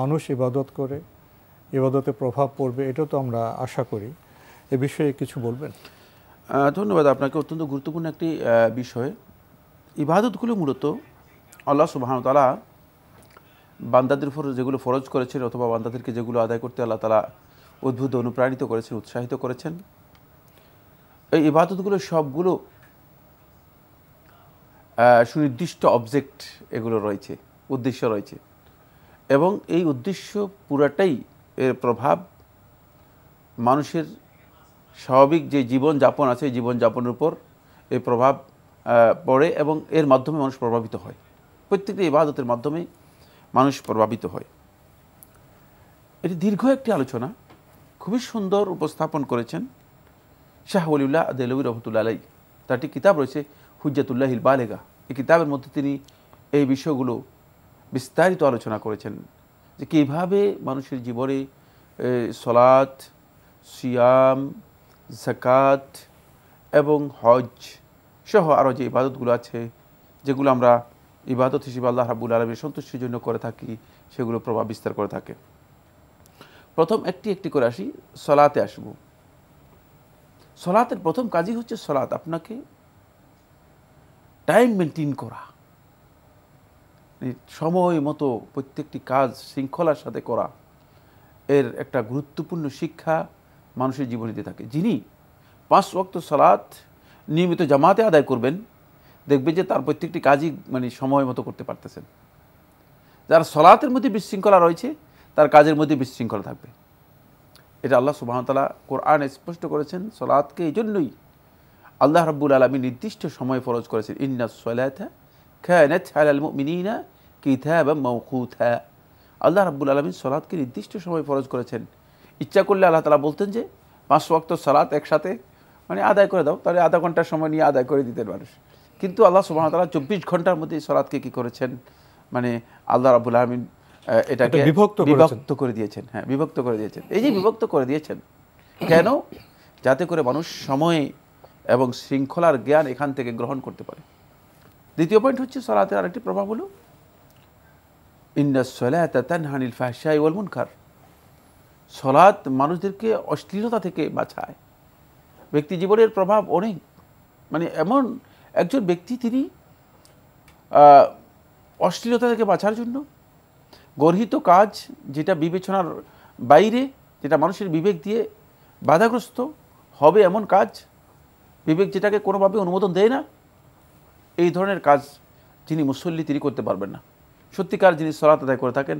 মানুষ ইবাদত করে ইবাদতে প্রভাব পড়বে এটা তো আমরা আশা করি এ বিষয়ে কিছু বলবেন ধন্যবাদ আপনাকে অত্যন্ত গুরুত্বপূর্ণ একটি বিষয় ইবাদতগুলো মূলত আল্লাহ তালা বান্দাদের উপর যেগুলো ফরজ করেছেন অথবা বান্দাদেরকে যেগুলো আদায় করতে আল্লাহ তালা উদ্ভূত অনুপ্রাণিত করেছেন উৎসাহিত করেছেন এই ইবাদতগুলো সবগুলো সুনির্দিষ্ট অবজেক্ট এগুলো রয়েছে উদ্দেশ্য রয়েছে এবং এই উদ্দেশ্য পুরাটাই এর প্রভাব মানুষের স্বাভাবিক যে জীবনযাপন আছে জীবনযাপনের উপর এই প্রভাব পড়ে এবং এর মাধ্যমে মানুষ প্রভাবিত হয় প্রত্যেকটি ইবাদতের মাধ্যমে মানুষ প্রভাবিত হয় এটি দীর্ঘ একটি আলোচনা খুবই সুন্দর উপস্থাপন করেছেন শাহ অলিউল্লাহ আদেলবী রহমতুল্লা আলাই তার একটি কিতাব রয়েছে হুজ্জাতুল্লাহ বালেগা এই কিতাবের মধ্যে তিনি এই বিষয়গুলো বিস্তারিত আলোচনা করেছেন যে কীভাবে মানুষের জীবনে সলাত সিয়াম জাকাত এবং হজ সহ আরও যে ইবাদতগুলো আছে যেগুলো আমরা ইবাদত হিসেবে আল্লাহ হাবুল আলমের সন্তুষ্টির জন্য করে থাকি সেগুলো প্রভাব বিস্তার করে থাকে প্রথম একটি একটি করে আসি সলাতে আসব সলাতের প্রথম কাজই হচ্ছে সলাত আপনাকে টাইম মেনটেন করা সময় মতো প্রত্যেকটি কাজ শৃঙ্খলার সাথে করা এর একটা গুরুত্বপূর্ণ শিক্ষা মানুষের জীবনে দিয়ে থাকে যিনি পাঁচ ওক্ত সলাত নিয়মিত জামাতে আদায় করবেন দেখবেন যে তার প্রত্যেকটি কাজই মানে সময় মতো করতে পারতেছেন যারা সলাতের মধ্যে বিশৃঙ্খলা রয়েছে তার কাজের মধ্যে বিশৃঙ্খলা থাকবে এটা আল্লাহ সুবাহতালা কোরআন স্পষ্ট করেছেন সলাৎকে এই জন্যই আল্লাহ রব্বুল আলমী নির্দিষ্ট সময় ফরজ করেছেন ইন্না সলাথা খায়নাত আল্লাহ রাব্বুল আলমী সলাৎকে নির্দিষ্ট সময় ফরজ করেছেন ইচ্ছা করলে আল্লাহ তালা বলতেন যে পাঁচ ওয়াক্ত সালাত একসাথে মানে আদায় করে দাও তাহলে আধা ঘন্টার সময় নিয়ে আদায় করে দিতেন মানুষ কিন্তু আল্লাহ সুবাহতালা চব্বিশ ঘন্টার মধ্যে এই সলাৎকে কী করেছেন মানে আল্লাহ রাবুল আলমিন এটাকে বিভক্ত বিভক্ত করে দিয়েছেন হ্যাঁ বিভক্ত করে দিয়েছেন এই যে বিভক্ত করে দিয়েছেন কেন যাতে করে মানুষ সময় এবং শৃঙ্খলার জ্ঞান এখান থেকে গ্রহণ করতে পারে দ্বিতীয় পয়েন্ট হচ্ছে সলাতের আরেকটি প্রভাব হলো ইন্দাসনিল ফাহশাই ওয়াল মুনকার সলাৎ মানুষদেরকে অশ্লীলতা থেকে বাঁচায় ব্যক্তি জীবনের প্রভাব অনেক মানে এমন একজন ব্যক্তি তিনি অশ্লীলতা থেকে বাঁচার জন্য গর্হিত কাজ যেটা বিবেচনার বাইরে যেটা মানুষের বিবেক দিয়ে বাধাগ্রস্ত হবে এমন কাজ বিবেক যেটাকে কোনোভাবে অনুমোদন দেয় না এই ধরনের কাজ যিনি মুসল্লি তিনি করতে পারবেন না সত্যিকার যিনি সলাত আদায় করে থাকেন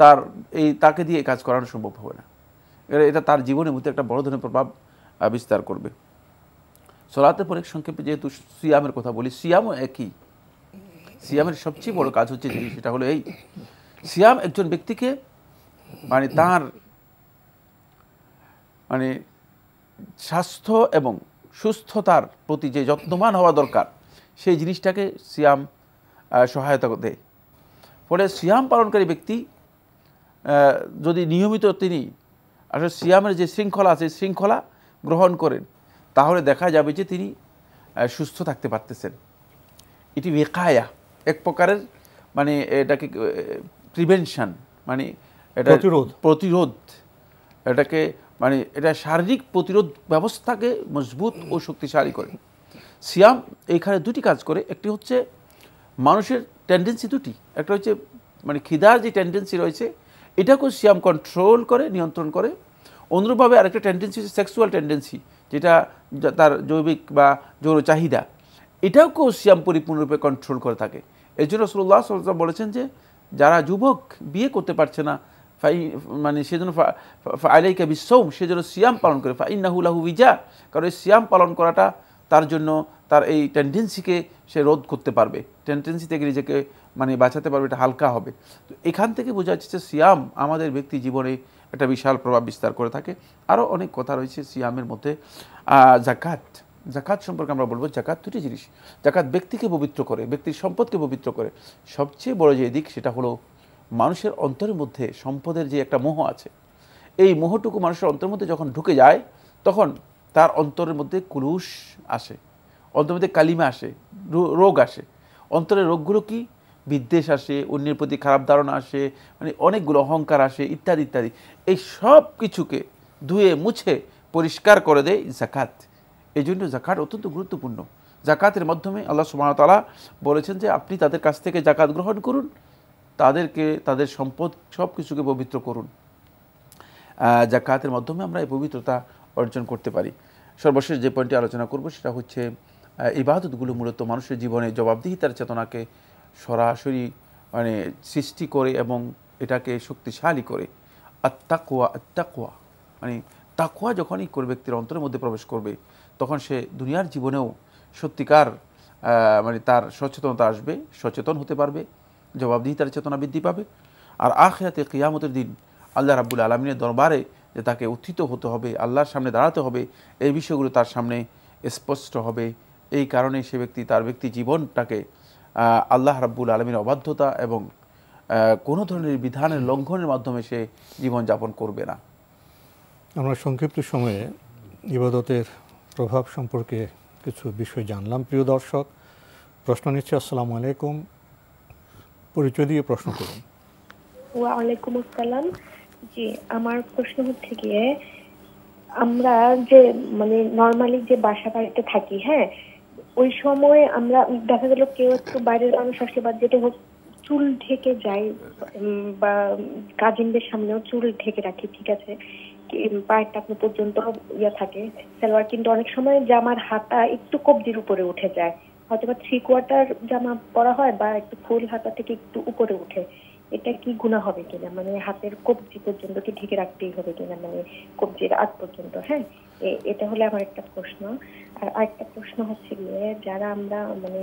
তার এই তাকে দিয়ে কাজ করানো সম্ভব হবে না এটা তার জীবনের মধ্যে একটা বড় ধরনের প্রভাব বিস্তার করবে সলাতের পরে সংক্ষেপে যেহেতু সিয়ামের কথা বলি সিয়ামও একই সিয়ামের সবচেয়ে বড় কাজ হচ্ছে যেটি সেটা হলো এই সিয়াম একজন ব্যক্তিকে মানে তার মানে স্বাস্থ্য এবং সুস্থতার প্রতি যে যত্নবান হওয়া দরকার সেই জিনিসটাকে সিয়াম সহায়তা দেয় ফলে সিয়াম পালনকারী ব্যক্তি যদি নিয়মিত তিনি আসলে সিয়ামের যে শৃঙ্খলা আছে শৃঙ্খলা গ্রহণ করেন তাহলে দেখা যাবে যে তিনি সুস্থ থাকতে পারতেছেন এটি বেকায়া এক প্রকারের মানে এটাকে প্রিভেনশান মানে এটা প্রতিরোধ প্রতিরোধ এটাকে মানে এটা শারীরিক প্রতিরোধ ব্যবস্থাকে মজবুত ও শক্তিশালী করে সিয়াম এখানে দুটি কাজ করে একটি হচ্ছে মানুষের টেন্ডেন্সি দুটি একটা হচ্ছে মানে খিদার যে টেন্ডেন্সি রয়েছে এটাকেও সিয়াম কন্ট্রোল করে নিয়ন্ত্রণ করে অনুরূপভাবে আরেকটা টেন্ডেন্সি হচ্ছে সেক্সুয়াল টেন্ডেন্সি যেটা তার জৈবিক বা যৌন চাহিদা এটাকেও সিয়াম পরিপূর্ণরূপে কন্ট্রোল করে থাকে এর জন্য সুল্লাহ সাল্লাম বলেছেন যে যারা যুবক বিয়ে করতে পারছে না ফাই মানে সেজন্য আলাইকা বিশ্বম সেজন্য সিয়াম পালন করে ফাইনাহুলাহু বিজা কারণ এই সিয়াম পালন করাটা তার জন্য তার এই টেন্ডেন্সিকে সে রোধ করতে পারবে টেন্ডেন্সি থেকে নিজেকে মানে বাঁচাতে পারবে এটা হালকা হবে তো এখান থেকে বোঝা যাচ্ছে যে সিয়াম আমাদের ব্যক্তি জীবনে একটা বিশাল প্রভাব বিস্তার করে থাকে আরও অনেক কথা রয়েছে সিয়ামের মধ্যে জাকাত জাকাত সম্পর্কে আমরা বলবো জাকাত দুটি জিনিস জাকাত ব্যক্তিকে পবিত্র করে ব্যক্তির সম্পদকে পবিত্র করে সবচেয়ে বড় যে দিক সেটা হলো মানুষের অন্তরের মধ্যে সম্পদের যে একটা মোহ আছে এই মোহটুকু মানুষের অন্তরের মধ্যে যখন ঢুকে যায় তখন তার অন্তরের মধ্যে কুলুষ আসে অন্তরের মধ্যে কালিমা আসে রোগ আসে অন্তরের রোগগুলো কি বিদ্বেষ আসে অন্যের প্রতি খারাপ ধারণা আসে মানে অনেকগুলো অহংকার আসে ইত্যাদি ইত্যাদি এই সব কিছুকে ধুয়ে মুছে পরিষ্কার করে দেয় জাকাত এই জন্য জাকাত অত্যন্ত গুরুত্বপূর্ণ জাকাতের মাধ্যমে আল্লাহ সুবাহতালা বলেছেন যে আপনি তাদের কাছ থেকে জাকাত গ্রহণ করুন তাদেরকে তাদের সম্পদ সব কিছুকে পবিত্র করুন জাকাতের মাধ্যমে আমরা এই পবিত্রতা অর্জন করতে পারি সর্বশেষ যে পয়েন্টটি আলোচনা করব সেটা হচ্ছে ইবাদতগুলো মূলত মানুষের জীবনে জবাবদিহিতার চেতনাকে সরাসরি মানে সৃষ্টি করে এবং এটাকে শক্তিশালী করে আত্মাকুয়া আত্মাকুয়া মানে তাকুয়া যখনই কোনো ব্যক্তির অন্তরের মধ্যে প্রবেশ করবে তখন সে দুনিয়ার জীবনেও সত্যিকার মানে তার সচেতনতা আসবে সচেতন হতে পারবে জবাবদিহি তার চেতনা বৃদ্ধি পাবে আর আখেরাতে কিয়ামতের দিন আল্লাহ রাবুল আলমিনের দরবারে যে তাকে উত্থিত হতে হবে আল্লাহর সামনে দাঁড়াতে হবে এই বিষয়গুলো তার সামনে স্পষ্ট হবে এই কারণে সে ব্যক্তি তার ব্যক্তি জীবনটাকে আল্লাহ রাব্বুল আলমীর অবাধ্যতা এবং কোনো ধরনের বিধানের লঙ্ঘনের মাধ্যমে সে জীবনযাপন করবে না আমরা সংক্ষিপ্ত সময়ে ইবাদতের প্রভাব সম্পর্কে কিছু বিষয় জানলাম প্রিয় দর্শক প্রশ্ন নিচ্ছে আসসালাম আলাইকুম পরিচয় দিয়ে প্রশ্ন করুন ওয়ালাইকুম আসসালাম জি আমার প্রশ্ন হচ্ছে গিয়ে আমরা যে মানে নর্মালি যে বাসা বাড়িতে থাকি হ্যাঁ ওই সময় আমরা দেখা গেল কেউ একটু বাইরের মানুষ আসলে বা যেটা হোক চুল ঢেকে যাই বা কাজিনদের সামনেও চুল ঢেকে রাখি ঠিক আছে পায়ের পর্যন্ত ইয়ে থাকে সালোয়ার কিন্তু অনেক সময় জামার হাতা একটু কবজির উপরে উঠে যায় হয়তো বা থ্রি কোয়ার্টার জামা পরা হয় বা একটু ফুল হাতা থেকে একটু উপরে উঠে এটা কি গুণা হবে কিনা মানে হাতের কবজি পর্যন্ত কি ঢেকে রাখতেই হবে কিনা মানে কবজির আগ পর্যন্ত হ্যাঁ এটা হলে আমার একটা প্রশ্ন আর একটা প্রশ্ন হচ্ছে গিয়ে যারা আমরা মানে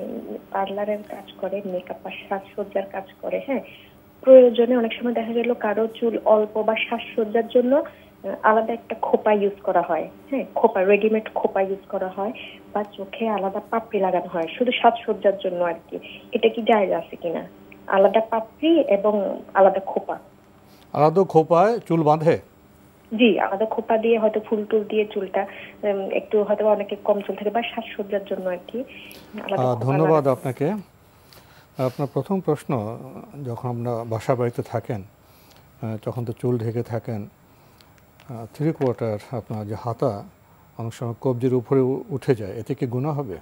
পার্লারের কাজ করে মেকআপ আর সাজসজ্জার কাজ করে হ্যাঁ প্রয়োজনে অনেক সময় দেখা গেল কারো চুল অল্প বা সাজসজ্জার জন্য আলাদা একটা খোপা ইউজ করা হয় হ্যাঁ খোপা রেডিমেড খোপা ইউজ করা হয় বা চোখে আলাদা পাপড়ি লাগানো হয় শুধু সাজসজ্জার জন্য আর কি এটা কি জায়গা আছে কিনা আলাদা পাপড়ি এবং আলাদা খোপা আলাদা খোপায় চুল বাঁধে জি আলাদা খোপা দিয়ে হয়তো ফুল টুল দিয়ে চুলটা একটু হয়তো অনেকে কম চুল থাকে বা সাজসজ্জার জন্য আর কি ধন্যবাদ আপনাকে আপনার প্রথম প্রশ্ন যখন আমরা বাসা বাড়িতে থাকেন তখন তো চুল ঢেকে থাকেন থ্রি কোয়ার্টার আপনার যে হাতা অনেক সময় কবজির উপরে উঠে যায় এতে কি গুণা হবে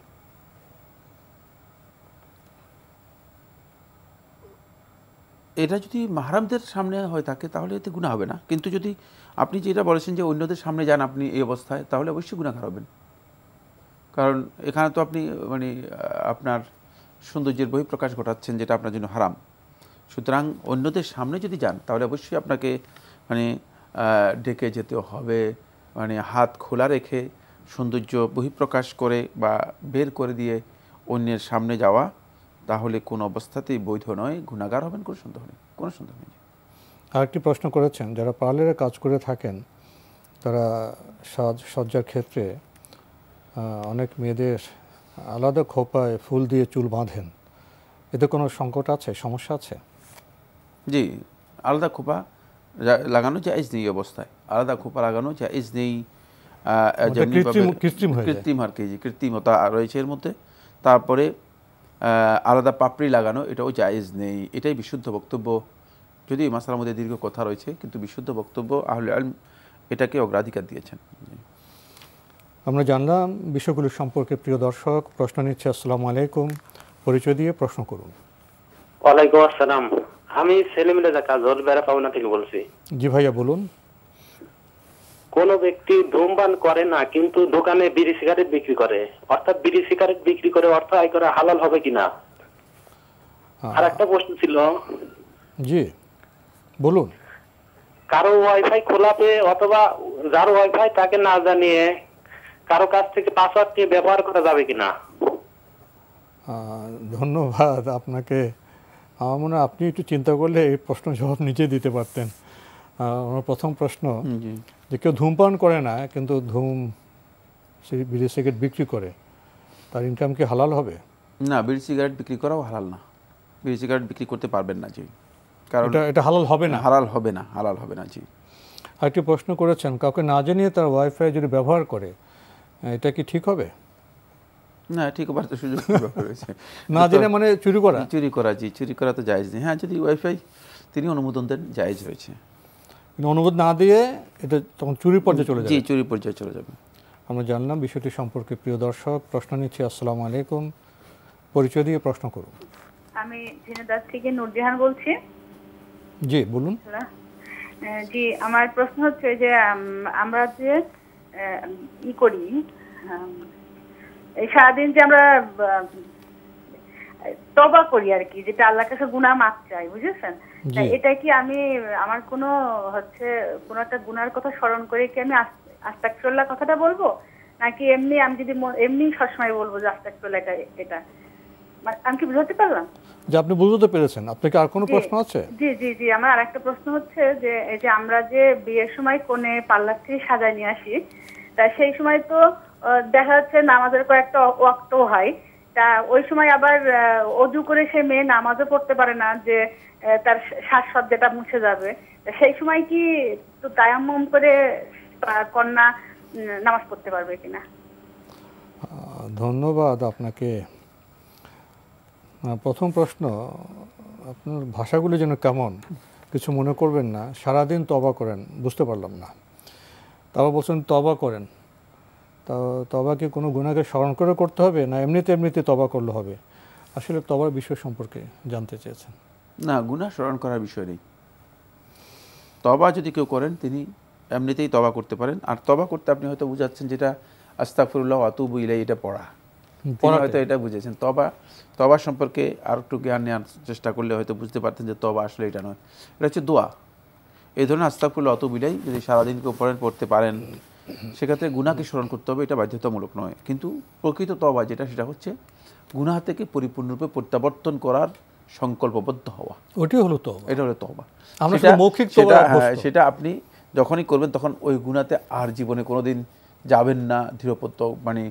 এটা যদি মাহারামদের সামনে হয় থাকে তাহলে এতে গুণা হবে না কিন্তু যদি আপনি যেটা বলেছেন যে অন্যদের সামনে যান আপনি এই অবস্থায় তাহলে অবশ্যই গুণাকার হবেন কারণ এখানে তো আপনি মানে আপনার সৌন্দর্যের বহি প্রকাশ ঘটাচ্ছেন যেটা আপনার জন্য হারাম সুতরাং অন্যদের সামনে যদি যান তাহলে অবশ্যই আপনাকে মানে ডেকে যেতে হবে মানে হাত খোলা রেখে সৌন্দর্য বহিঃপ্রকাশ করে বা বের করে দিয়ে অন্যের সামনে যাওয়া তাহলে কোন অবস্থাতেই বৈধ নয় গুণাগার হবেন কোনো সন্দেহ নেই কোনো সন্দেহ নেই আরেকটি প্রশ্ন করেছেন যারা পার্লারে কাজ করে থাকেন তারা সাজ সজ্জার ক্ষেত্রে অনেক মেয়েদের আলাদা খোপায় ফুল দিয়ে চুল বাঁধেন এতে কোনো সংকট আছে সমস্যা আছে জি আলাদা খোপা লাগানো যায় নেই অবস্থায় আলাদা খোপা লাগানো জায়জ নেই কৃত্রিম আর কি কৃত্রিমতা রয়েছে এর মধ্যে তারপরে আলাদা পাপড়ি লাগানো এটাও জায়েজ নেই এটাই বিশুদ্ধ বক্তব্য যদি মাসার মধ্যে দীর্ঘ কথা রয়েছে কিন্তু বিশুদ্ধ বক্তব্য আহলে আলম এটাকে অগ্রাধিকার দিয়েছেন আমরা জানলাম বিষয়গুলো সম্পর্কে প্রিয় দর্শক প্রশ্ন নিচ্ছে আসসালামু আলাইকুম পরিচয় দিয়ে প্রশ্ন করুন ওয়ালাইকুম আসসালাম আমি সেলিম রেজা জোর বেড়া থেকে বলছি জি ভাইয়া বলুন কোন ব্যক্তি ধূমপান করে না কিন্তু দোকানে বিড়ি সিগারেট বিক্রি করে অর্থাৎ বিড়ি সিগারেট বিক্রি করে অর্থ আয় করা হালাল হবে কিনা আর একটা প্রশ্ন ছিল জি বলুন কারো ওয়াইফাই খোলা পেয়ে অথবা যার ওয়াইফাই তাকে না জানিয়ে কারো কাছ থেকে পাসওয়ার্ড নিয়ে ব্যবহার করা যাবে কিনা ধন্যবাদ আপনাকে আমার মনে হয় আপনি একটু চিন্তা করলে এই প্রশ্ন জবাব নিজে দিতে পারতেন আমার প্রথম প্রশ্ন যে কেউ ধূমপান করে না কিন্তু ধূম সে বিড়ি সিগারেট বিক্রি করে তার ইনকাম কি হালাল হবে না বিড়ি সিগারেট বিক্রি করাও হালাল না বিড়ি সিগারেট বিক্রি করতে পারবেন না জি কারণ এটা এটা হালাল হবে না হালাল হবে না হালাল হবে না জি আরেকটি প্রশ্ন করেছেন কাউকে না জানিয়ে তার ওয়াইফাই যদি ব্যবহার করে এটা কি ঠিক হবে না ঠিক বাড়তে সুযোগ রয়েছে না জেনে মানে চুরি করা চুরি করা জি চুরি করা তো জায়েজ নেই হ্যাঁ যদি ওয়াইফাই তিনি অনুমোদন দেন জায়েজ রয়েছে অনুমোদন না দিয়ে এটা তখন চুরি পর্যায়ে চলে যাবে জি চুরির পর্যায়ে চলে যাবে আমরা জানলাম বিষয়টি সম্পর্কে প্রিয় দর্শক প্রশ্ন নিচ্ছি আসসালামু আলাইকুম পরিচয় দিয়ে প্রশ্ন করুন আমি ঝিনাইদহ থেকে নূরজাহান বলছি জি বলুন হ্যাঁ, জি আমার প্রশ্ন হচ্ছে যে আমরা যে ই করি এই সারাদিন যে আমরা তবা করি আর কি যেটা আল্লাহর কাছে গুনাহ মাপ চাই বুঝেছেন এটা কি আমি আমার কোনো হচ্ছে কোনো একটা গুনার কথা স্মরণ করে কি আমি আস্তাকফিরুল্লাহ কথাটা বলবো নাকি এমনি আমি যদি এমনি সবসময় বলবো যে আস্তাকফিরুল্লাহ এটা মানে আমি কি বুঝাতে পারলাম যে আপনি বুঝতে পেরেছেন আপনার আর কোনো প্রশ্ন আছে জি জি জি আমার আর একটা প্রশ্ন হচ্ছে যে এই যে আমরা যে বিয়ের সময় কোণে পাল্লার থেকে সাজায় নিয়ে আসি তা সেই সময় তো দেখা যাচ্ছে নামাজের কয়েকটা ওয়াক্ত হয় তা ওই সময় আবার অজু করে সে মেয়ে নামাজও পড়তে পারে না যে তার শ্বাসসজ্জাটা মুছে যাবে সেই সময় কি তায়াম্মম করে কন্যা নামাজ পড়তে পারবে কিনা ধন্যবাদ আপনাকে প্রথম প্রশ্ন আপনার ভাষাগুলো যেন কেমন কিছু মনে করবেন না সারাদিন তবা করেন বুঝতে পারলাম না তারপর বলছেন তবা করেন তো তবাকে কোনো গুণাকে স্মরণ করে করতে হবে না এমনিতে এমনিতে তবা করলে হবে আসলে তবার বিষয় সম্পর্কে জানতে চেয়েছেন না গুণা স্মরণ করার বিষয় নেই তবা যদি কেউ করেন তিনি এমনিতেই তবা করতে পারেন আর তবা করতে আপনি হয়তো বুঝাচ্ছেন যেটা আস্তাফরুল্লাহ আতুবু ইলাই এটা পড়া পড়া হয়তো এটা বুঝেছেন তবা তবা সম্পর্কে আর একটু জ্ঞান নেওয়ার চেষ্টা করলে হয়তো বুঝতে পারতেন যে তবা আসলে এটা নয় এটা হচ্ছে দোয়া এই ধরনের আস্তাফুল্লাহ আতুবু ইলাই যদি সারাদিন কেউ পড়েন পড়তে পারেন সেক্ষেত্রে গুণাকে স্মরণ করতে হবে এটা বাধ্যতামূলক নয় কিন্তু প্রকৃত তবা যেটা সেটা হচ্ছে গুণা থেকে পরিপূর্ণরূপে প্রত্যাবর্তন করার সংকল্পবদ্ধ হওয়া ওটাই হলো তো এটা হলো তবা আমরা মৌখিক সেটা হ্যাঁ, সেটা আপনি যখনই করবেন তখন ওই গুণাতে আর জীবনে কোনো দিন যাবেন না দৃঢ়প্রত্য মানে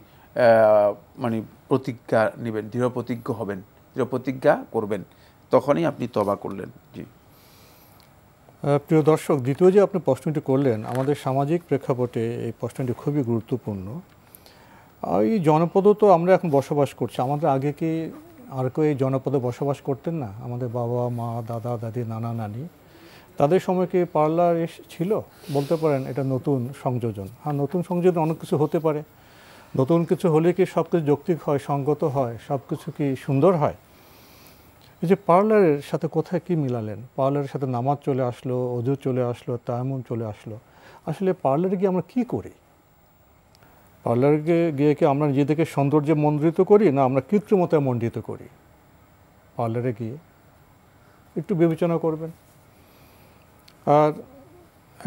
মানে প্রতিজ্ঞা নেবেন দৃঢ় প্রতিজ্ঞ হবেন দৃঢ় প্রতিজ্ঞা করবেন তখনই আপনি তবা করলেন জি প্রিয় দর্শক দ্বিতীয় যে আপনি প্রশ্নটি করলেন আমাদের সামাজিক প্রেক্ষাপটে এই প্রশ্নটি খুবই গুরুত্বপূর্ণ এই জনপদও তো আমরা এখন বসবাস করছি আমাদের আগে কি আর কেউ এই জনপদে বসবাস করতেন না আমাদের বাবা মা দাদা দাদি নানা নানি তাদের সময় কি পার্লার ছিল বলতে পারেন এটা নতুন সংযোজন হ্যাঁ নতুন সংযোজন অনেক কিছু হতে পারে নতুন কিছু হলে কি সব কিছু যৌক্তিক হয় সঙ্গত হয় সব কিছু কি সুন্দর হয় যে পার্লারের সাথে কোথায় কি মিলালেন পার্লারের সাথে নামাজ চলে আসলো অজু চলে আসলো তায়ামুন চলে আসলো আসলে পার্লারে গিয়ে আমরা কি করি পার্লারে গিয়ে কি আমরা নিজেদেরকে সৌন্দর্যে মন্ডিত করি না আমরা কৃত্রিমতায় মণ্ডিত করি পার্লারে গিয়ে একটু বিবেচনা করবেন আর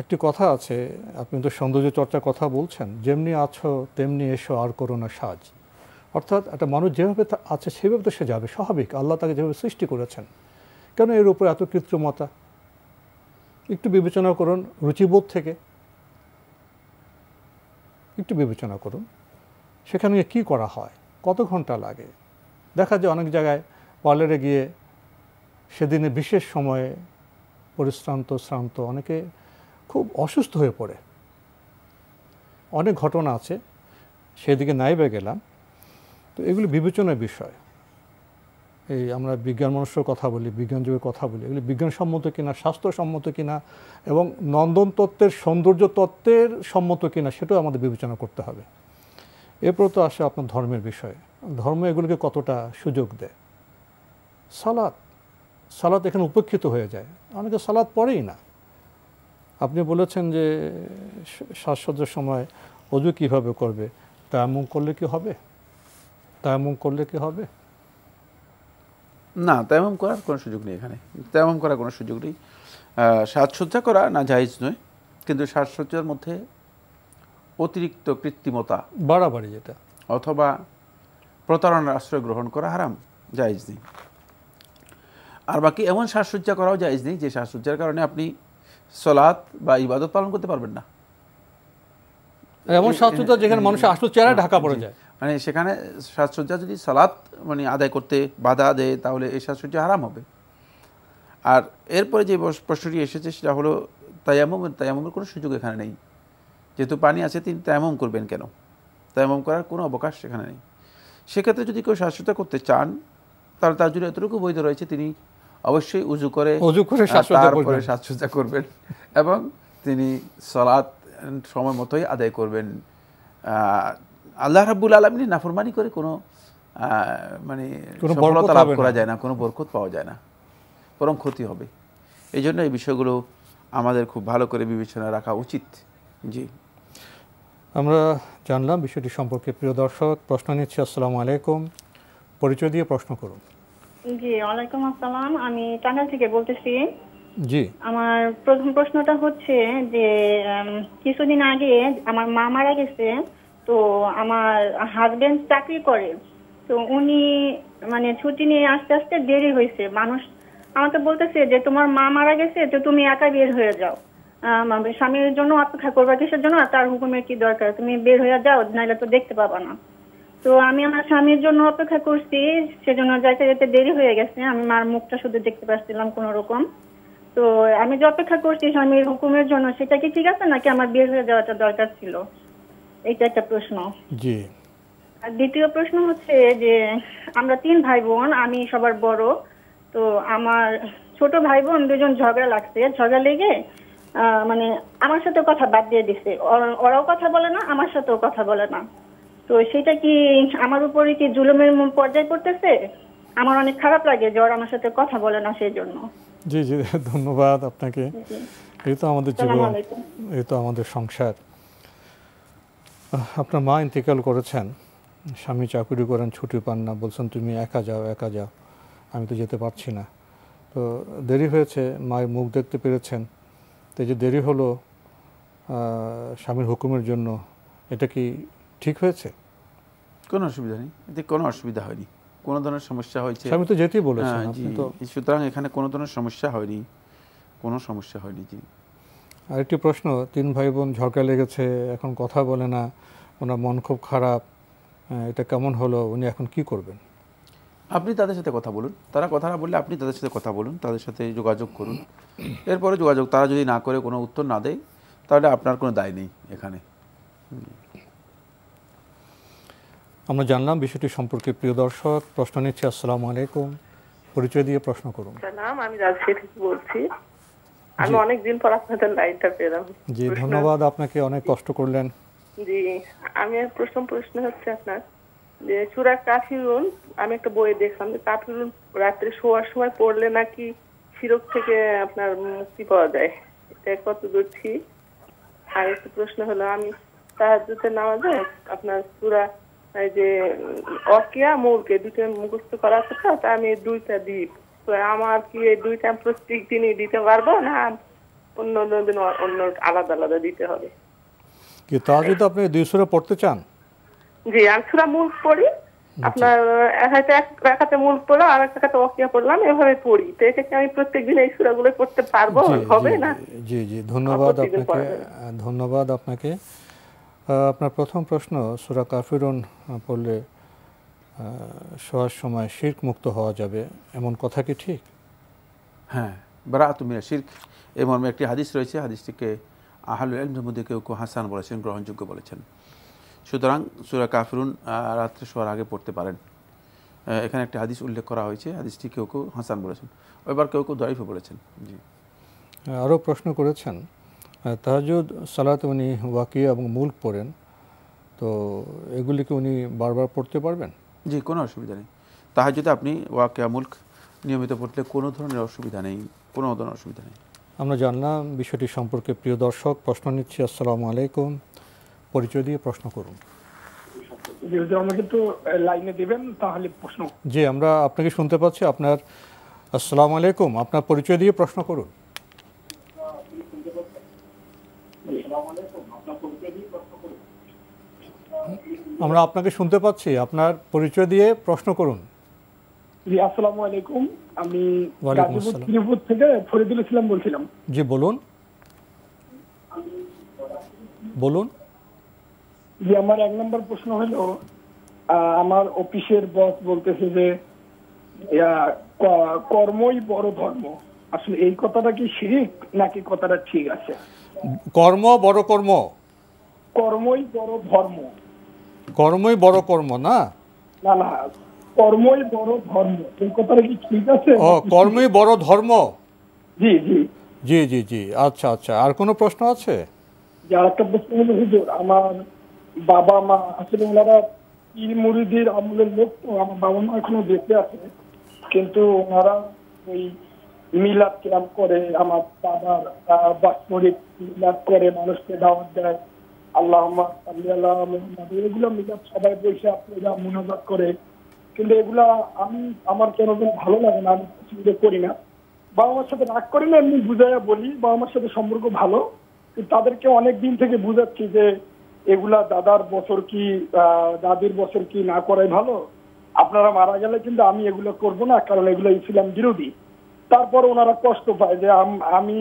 একটি কথা আছে আপনি তো সৌন্দর্য চর্চার কথা বলছেন যেমনি আছো তেমনি এসো আর করোনা সাজ অর্থাৎ একটা মানুষ যেভাবে আছে সেভাবে তো সে যাবে স্বাভাবিক আল্লাহ তাকে যেভাবে সৃষ্টি করেছেন কেন এর উপরে এত কৃত্রিমতা একটু বিবেচনা করুন রুচিবোধ থেকে একটু বিবেচনা করুন সেখানে কি করা হয় কত ঘন্টা লাগে দেখা যায় অনেক জায়গায় পার্লারে গিয়ে সেদিনে বিশেষ সময়ে পরিশ্রান্ত শ্রান্ত অনেকে খুব অসুস্থ হয়ে পড়ে অনেক ঘটনা আছে সেদিকে নাইবে গেলাম তো এগুলি বিবেচনার বিষয় এই আমরা বিজ্ঞান মানুষের কথা বলি বিজ্ঞান যুগের কথা বলি এগুলি বিজ্ঞানসম্মত কিনা স্বাস্থ্যসম্মত কিনা এবং নন্দন তত্ত্বের সৌন্দর্য তত্ত্বের সম্মত কিনা সেটাও আমাদের বিবেচনা করতে হবে এরপর তো আসে আপনার ধর্মের বিষয়ে ধর্ম এগুলিকে কতটা সুযোগ দেয় সালাদ সালাদ এখানে উপেক্ষিত হয়ে যায় অনেকে সালাদ পড়েই না আপনি বলেছেন যে শ্বাসসজ্জার সময় অজু কীভাবে করবে তা এমন করলে কি হবে তায়ামুম করলে কি হবে না তায়ামুম করার কোনো সুযোগ নেই এখানে তায়ামুম করার কোনো সুযোগ নেই সাজসজ্জা করা না জায়জ নয় কিন্তু সাজসজ্জার মধ্যে অতিরিক্ত কৃত্রিমতা বাড়াবাড়ি যেটা অথবা প্রতারণার আশ্রয় গ্রহণ করা হারাম জায়জ নেই আর বাকি এমন সাজসজ্জা করাও জায়জ নেই যে সাজসজ্জার কারণে আপনি সলাৎ বা ইবাদত পালন করতে পারবেন না এমন সাজসজ্জা যেখানে মানুষের আসল চেহারা ঢাকা পড়ে যায় মানে সেখানে সাজসজ্জা যদি সালাত মানে আদায় করতে বাধা দেয় তাহলে এই সাজসজ্জা হারাম হবে আর এরপরে যে প্রশ্নটি এসেছে সেটা হলো তায়ামুম তায়ামুমের কোনো সুযোগ এখানে নেই যেহেতু পানি আছে তিনি তায়ামুম করবেন কেন তায়ামুম করার কোনো অবকাশ সেখানে নেই সেক্ষেত্রে যদি কেউ সাজসজ্জা করতে চান তাহলে তার জন্য এতটুকু বৈধ রয়েছে তিনি অবশ্যই উজু করে উজু করে তারপরে করবেন এবং তিনি সলাৎ সময় মতোই আদায় করবেন আল্লাহ রাবুল আলমিনী নাফরমানি করে কোনো মানে সফলতা লাভ করা যায় না কোনো বরকত পাওয়া যায় না বরং ক্ষতি হবে এই জন্য এই বিষয়গুলো আমাদের খুব ভালো করে বিবেচনা রাখা উচিত জি আমরা জানলাম বিষয়টি সম্পর্কে প্রিয় দর্শক প্রশ্ন নিচ্ছি আসসালামু আলাইকুম পরিচয় দিয়ে প্রশ্ন করুন জি ওয়ালাইকুম আসসালাম আমি টাঙ্গাইল থেকে বলতেছি জি আমার প্রথম প্রশ্নটা হচ্ছে যে কিছুদিন আগে আমার মা মারা গেছে তো আমার হাজবেন্ড চাকরি করে তো উনি মানে ছুটি নিয়ে আস্তে আস্তে দেরি হয়েছে মানুষ আমাকে বলতেছে যে তোমার মা মারা গেছে তো তুমি একা বের হয়ে যাও মানে স্বামীর জন্য অপেক্ষা করবা কিসের জন্য তার হুকুমের কি দরকার তুমি বের হয়ে যাও নাহলে তো দেখতে পাবা না তো আমি আমার স্বামীর জন্য অপেক্ষা করছি সেজন্য যাইতে যেতে দেরি হয়ে গেছে আমি মার মুখটা শুধু দেখতে পাচ্ছিলাম কোন রকম তো আমি যে অপেক্ষা করছি স্বামীর হুকুমের জন্য সেটা কি ঠিক আছে নাকি আমার বের হয়ে যাওয়াটা দরকার ছিল এটা একটা প্রশ্ন জি আর দ্বিতীয় প্রশ্ন হচ্ছে যে আমরা তিন ভাই বোন আমি সবার বড় তো আমার ছোট ভাই বোন দুজন ঝগড়া লাগছে ঝগড়া লেগে মানে আমার সাথে কথা বাদ দিয়ে দিছে ওরাও কথা বলে না আমার সাথেও কথা বলে না তো সেটা কি আমার উপরে কি জুলুমের পর্যায়ে পড়তেছে আমার অনেক খারাপ লাগে যে ওরা আমার সাথে কথা বলে না সেই জন্য জি জি ধন্যবাদ আপনাকে এই তো আমাদের জীবন এই তো আমাদের সংসার আপনার মা ইন্তেকাল করেছেন স্বামী চাকুরি করেন ছুটি পান না বলছেন তুমি একা যাও একা যাও আমি তো যেতে পারছি না তো দেরি হয়েছে মায়ের মুখ দেখতে পেরেছেন তো যে দেরি হলো স্বামীর হুকুমের জন্য এটা কি ঠিক হয়েছে কোনো অসুবিধা নেই এতে কোনো অসুবিধা হয়নি কোনো ধরনের সমস্যা হয়েছে আমি তো যেতেই বলেছি হ্যাঁ, সুতরাং এখানে কোনো ধরনের সমস্যা হয়নি কোনো সমস্যা হয়নি জি আরেকটি প্রশ্ন তিন ভাই বোন ঝড়কা লেগেছে এখন কথা বলে না ওনার মন খুব খারাপ এটা কেমন হলো উনি এখন কি করবেন আপনি তাদের সাথে কথা বলুন তারা কথা না বললে আপনি তাদের সাথে কথা বলুন তাদের সাথে যোগাযোগ করুন এরপরে যোগাযোগ তারা যদি না করে কোনো উত্তর না দেয় তাহলে আপনার কোনো দায় নেই এখানে আমরা জানলাম বিষয়টি সম্পর্কে প্রিয় দর্শক প্রশ্ন নিচ্ছি আসসালামু আলাইকুম পরিচয় দিয়ে প্রশ্ন করুন আমি রাজশাহী থেকে বলছি আমি অনেক দিন পর আপনাদের লাইনটা পেলাম জি ধন্যবাদ আপনাকে অনেক কষ্ট করলেন জি আমি প্রথম প্রশ্ন হচ্ছে আপনার যে সুরা কাফিরুন আমি একটা বইয়ে দেখলাম যে কাফিরুন রাত্রে শোয়ার সময় পড়লে নাকি শিরক থেকে আপনার মুক্তি পাওয়া যায় এটা কত দূর ঠিক আর একটা প্রশ্ন হলো আমি তাহাজুতে নামাজে আপনার সুরা যে অকিয়া মূলকে দুটো মুখস্থ করা আছে তা আমি দুইটা দ্বীপ আমার কি দুই চ্যাম্পস দিনই দিতে পারবো না অন্য অন্য দিন অন্য আলাদা আলাদা দিতে হবে কি তা যদি আপনি দুই সুরা পড়তে চান জি আর সুরা মূল পড়ি আচ্ছা। আপনার মূল পড়লো আর পড়লাম এভাবে পড়ি তো আমি এই পড়তে পারবো হবে না জি জি ধন্যবাদ আপনাকে ধন্যবাদ আপনাকে আপনার প্রথম প্রশ্ন সুরা কাফিরুন পড়লে শোয়ার সময় শির্ক মুক্ত হওয়া যাবে এমন কথা কি ঠিক হ্যাঁ বারা তুমি শির্ক এ একটি হাদিস রয়েছে হাদিসটিকে আহালুল আলমের মধ্যে কেউ কেউ হাসান বলেছেন গ্রহণযোগ্য বলেছেন সুতরাং সুরা কাফরুন রাত্রে শোয়ার আগে পড়তে পারেন এখানে একটা হাদিস উল্লেখ করা হয়েছে হাদিসটি কেউ কেউ হাসান বলেছেন এবার কেউ কেউ দরিফও বলেছেন জি আরও প্রশ্ন করেছেন তাহাজুদ সালাত উনি ওয়াকিয়া এবং মুল্ক পড়েন তো এগুলিকে উনি বারবার পড়তে পারবেন জি কোনো অসুবিধা নেই তাহার যদি আপনি ওয়াকিয়া মুল্ক নিয়মিত পড়লে কোনো ধরনের অসুবিধা নেই কোনো ধরনের অসুবিধা নেই আমরা জানলাম বিষয়টি সম্পর্কে প্রিয় দর্শক প্রশ্ন নিচ্ছি আসসালামু আলাইকুম পরিচয় দিয়ে প্রশ্ন করুন আমাকে তো দিবেন তাহলে প্রশ্ন জি আমরা আপনাকে শুনতে পাচ্ছি আপনার আসসালামু আলাইকুম আপনার পরিচয় দিয়ে প্রশ্ন করুন আমরা আপনাকে শুনতে পাচ্ছি আপনার পরিচয় দিয়ে প্রশ্ন করুন জি আলাইকুম আমি বলছিলাম বলুন বলুন এক নম্বর প্রশ্ন আমার অফিসের বলতেছে যে কর্মই বড় ধর্ম আসলে এই কথাটা কি শিরিক নাকি কথাটা ঠিক আছে কর্ম বড় কর্ম কর্মই বড় ধর্ম কর্মই বড় কর্ম না না না কর্মই বড় ধর্ম এই কথাটা কি ঠিক আছে ও কর্মই বড় ধর্ম জি জি জি জি জি আচ্ছা আচ্ছা আর কোনো প্রশ্ন আছে যে আরেকটা প্রশ্ন হলো হুজুর আমার বাবা মা আসলে ওনারা পীর মুরিদির আমলের লোক তো আমার বাবা মা এখনো বেঁচে আছে কিন্তু ওনারা ওই মিলাদ কিরাম করে আমার বাবার বাসমরিক মিলাদ করে মানুষকে দাওয়াত দেয় আল্লাহ এগুলো মিলাদ সবাই বসে আপনারা মোনাজাত করে কিন্তু এগুলা আমি আমার কেন ভালো লাগে না আমি পছন্দ করি না বাবা মার সাথে রাগ করি না এমনি বুঝাইয়া বলি বাবা মার সাথে সম্পর্ক ভালো তাদেরকে অনেক দিন থেকে বুঝাচ্ছি যে এগুলা দাদার বছর কি দাদির বছর কি না করাই ভালো আপনারা মারা গেলে কিন্তু আমি এগুলো করব না কারণ এগুলো ইসলাম বিরোধী তারপর ওনারা কষ্ট পায় যে আমি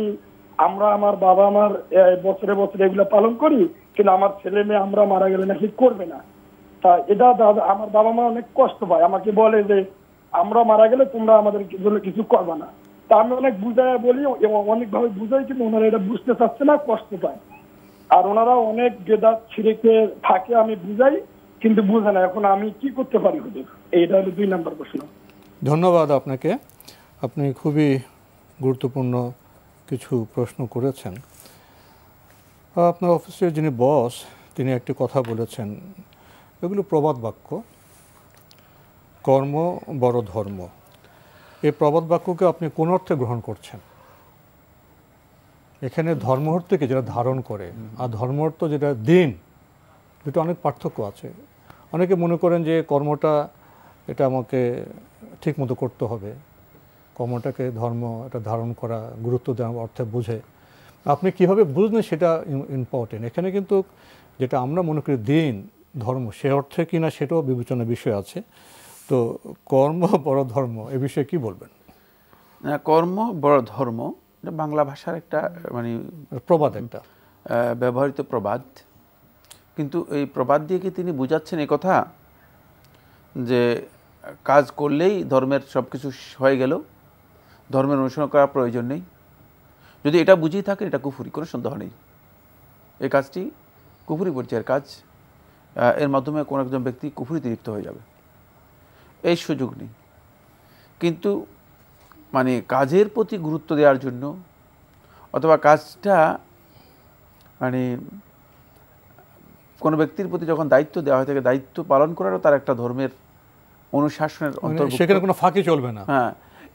আমরা আমার বাবা আমার বছরে বছরে এগুলো পালন করি কিন্তু আমার ছেলে মেয়ে আমরা মারা গেলে নাকি করবে না তা এটা দাদা আমার বাবা মা অনেক কষ্ট পায় আমাকে বলে যে আমরা মারা গেলে তোমরা আমাদের জন্য কিছু করবে না তা আমি অনেক বুঝাই বলি এবং অনেকভাবে বুঝাই কিন্তু ওনারা এটা বুঝতে চাচ্ছে না কষ্ট পায় আর ওনারা অনেক গেদা ছিঁড়ে খেয়ে থাকে আমি বুঝাই কিন্তু বুঝে না এখন আমি কি করতে পারি ওদের এইটা হলো দুই নম্বর প্রশ্ন ধন্যবাদ আপনাকে আপনি খুবই গুরুত্বপূর্ণ কিছু প্রশ্ন করেছেন আপনার অফিসের যিনি বস তিনি একটি কথা বলেছেন এগুলো প্রবাদ বাক্য কর্ম বড় ধর্ম এই প্রবাদ বাক্যকে আপনি কোন অর্থে গ্রহণ করছেন এখানে ধর্ম অর্থকে যেটা ধারণ করে আর ধর্ম অর্থ যেটা দিন দুটো অনেক পার্থক্য আছে অনেকে মনে করেন যে কর্মটা এটা আমাকে ঠিকমতো করতে হবে কর্মটাকে ধর্ম এটা ধারণ করা গুরুত্ব দেওয়া অর্থে বুঝে আপনি কিভাবে বুঝলেন সেটা ইম্পর্টেন্ট এখানে কিন্তু যেটা আমরা মনে করি দিন ধর্ম সে অর্থে কি না সেটাও বিবেচনার বিষয় আছে তো কর্ম বড় ধর্ম এ বিষয়ে কি বলবেন কর্ম বড় ধর্ম এটা বাংলা ভাষার একটা মানে প্রবাদ একটা ব্যবহৃত প্রবাদ কিন্তু এই প্রবাদ দিয়ে কি তিনি বুঝাচ্ছেন এ কথা যে কাজ করলেই ধর্মের সব কিছু হয়ে গেল ধর্মের অনুসরণ করার প্রয়োজন নেই যদি এটা বুঝেই থাকেন এটা কুফুরি কোনো সন্দেহ নেই এই কাজটি কুফুরি পরিচয়ের কাজ এর মাধ্যমে কোনো একজন ব্যক্তি কুফুরিতে লিপ্ত হয়ে যাবে এই সুযোগ নেই কিন্তু মানে কাজের প্রতি গুরুত্ব দেওয়ার জন্য অথবা কাজটা মানে কোনো ব্যক্তির প্রতি যখন দায়িত্ব দেওয়া হয় থাকে দায়িত্ব পালন করারও তার একটা ধর্মের অনুশাসনের মানে অন্তর্ভুক্ত সেখানে কোনো ফাঁকি চলবে না হ্যাঁ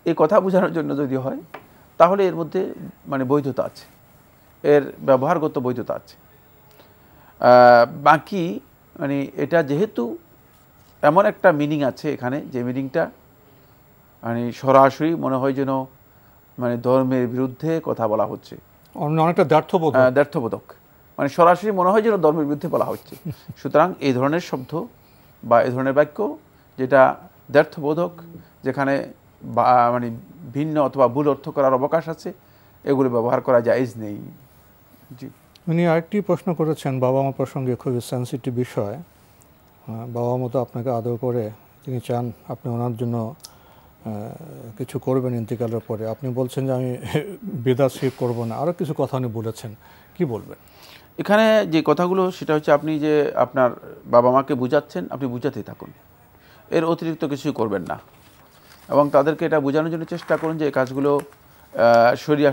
এই কথা বোঝানোর জন্য যদি হয় তাহলে এর মধ্যে মানে বৈধতা আছে এর ব্যবহারগত বৈধতা আছে বাকি মানে এটা যেহেতু এমন একটা মিনিং আছে এখানে যে মিনিংটা মানে সরাসরি মনে হয় যেন মানে ধর্মের বিরুদ্ধে কথা বলা হচ্ছে অনেকটা ব্যর্থবোধ ব্যর্থবোধক হ্যাঁ, মানে সরাসরি মনে হয় যেন ধর্মের বিরুদ্ধে বলা হচ্ছে সুতরাং এই ধরনের শব্দ বা এই ধরনের বাক্য যেটা দ্ব্যর্থবোধক যেখানে মানে ভিন্ন অথবা ভুল অর্থ করার অবকাশ আছে এগুলো ব্যবহার করা যায় নেই জি উনি আরেকটি প্রশ্ন করেছেন বাবা মা প্রসঙ্গে খুবই সেন্সিটিভ বিষয় বাবা মতো আপনাকে আদর করে তিনি চান আপনি ওনার জন্য কিছু করবেন ইন্তিকালের পরে আপনি বলছেন যে আমি বেদা শিখ করবো না আরও কিছু কথা উনি বলেছেন কি বলবেন এখানে যে কথাগুলো সেটা হচ্ছে আপনি যে আপনার বাবা মাকে বুঝাচ্ছেন আপনি বুঝাতেই থাকুন এর অতিরিক্ত কিছুই করবেন না এবং তাদেরকে এটা বোঝানোর জন্য চেষ্টা করুন যে এই কাজগুলো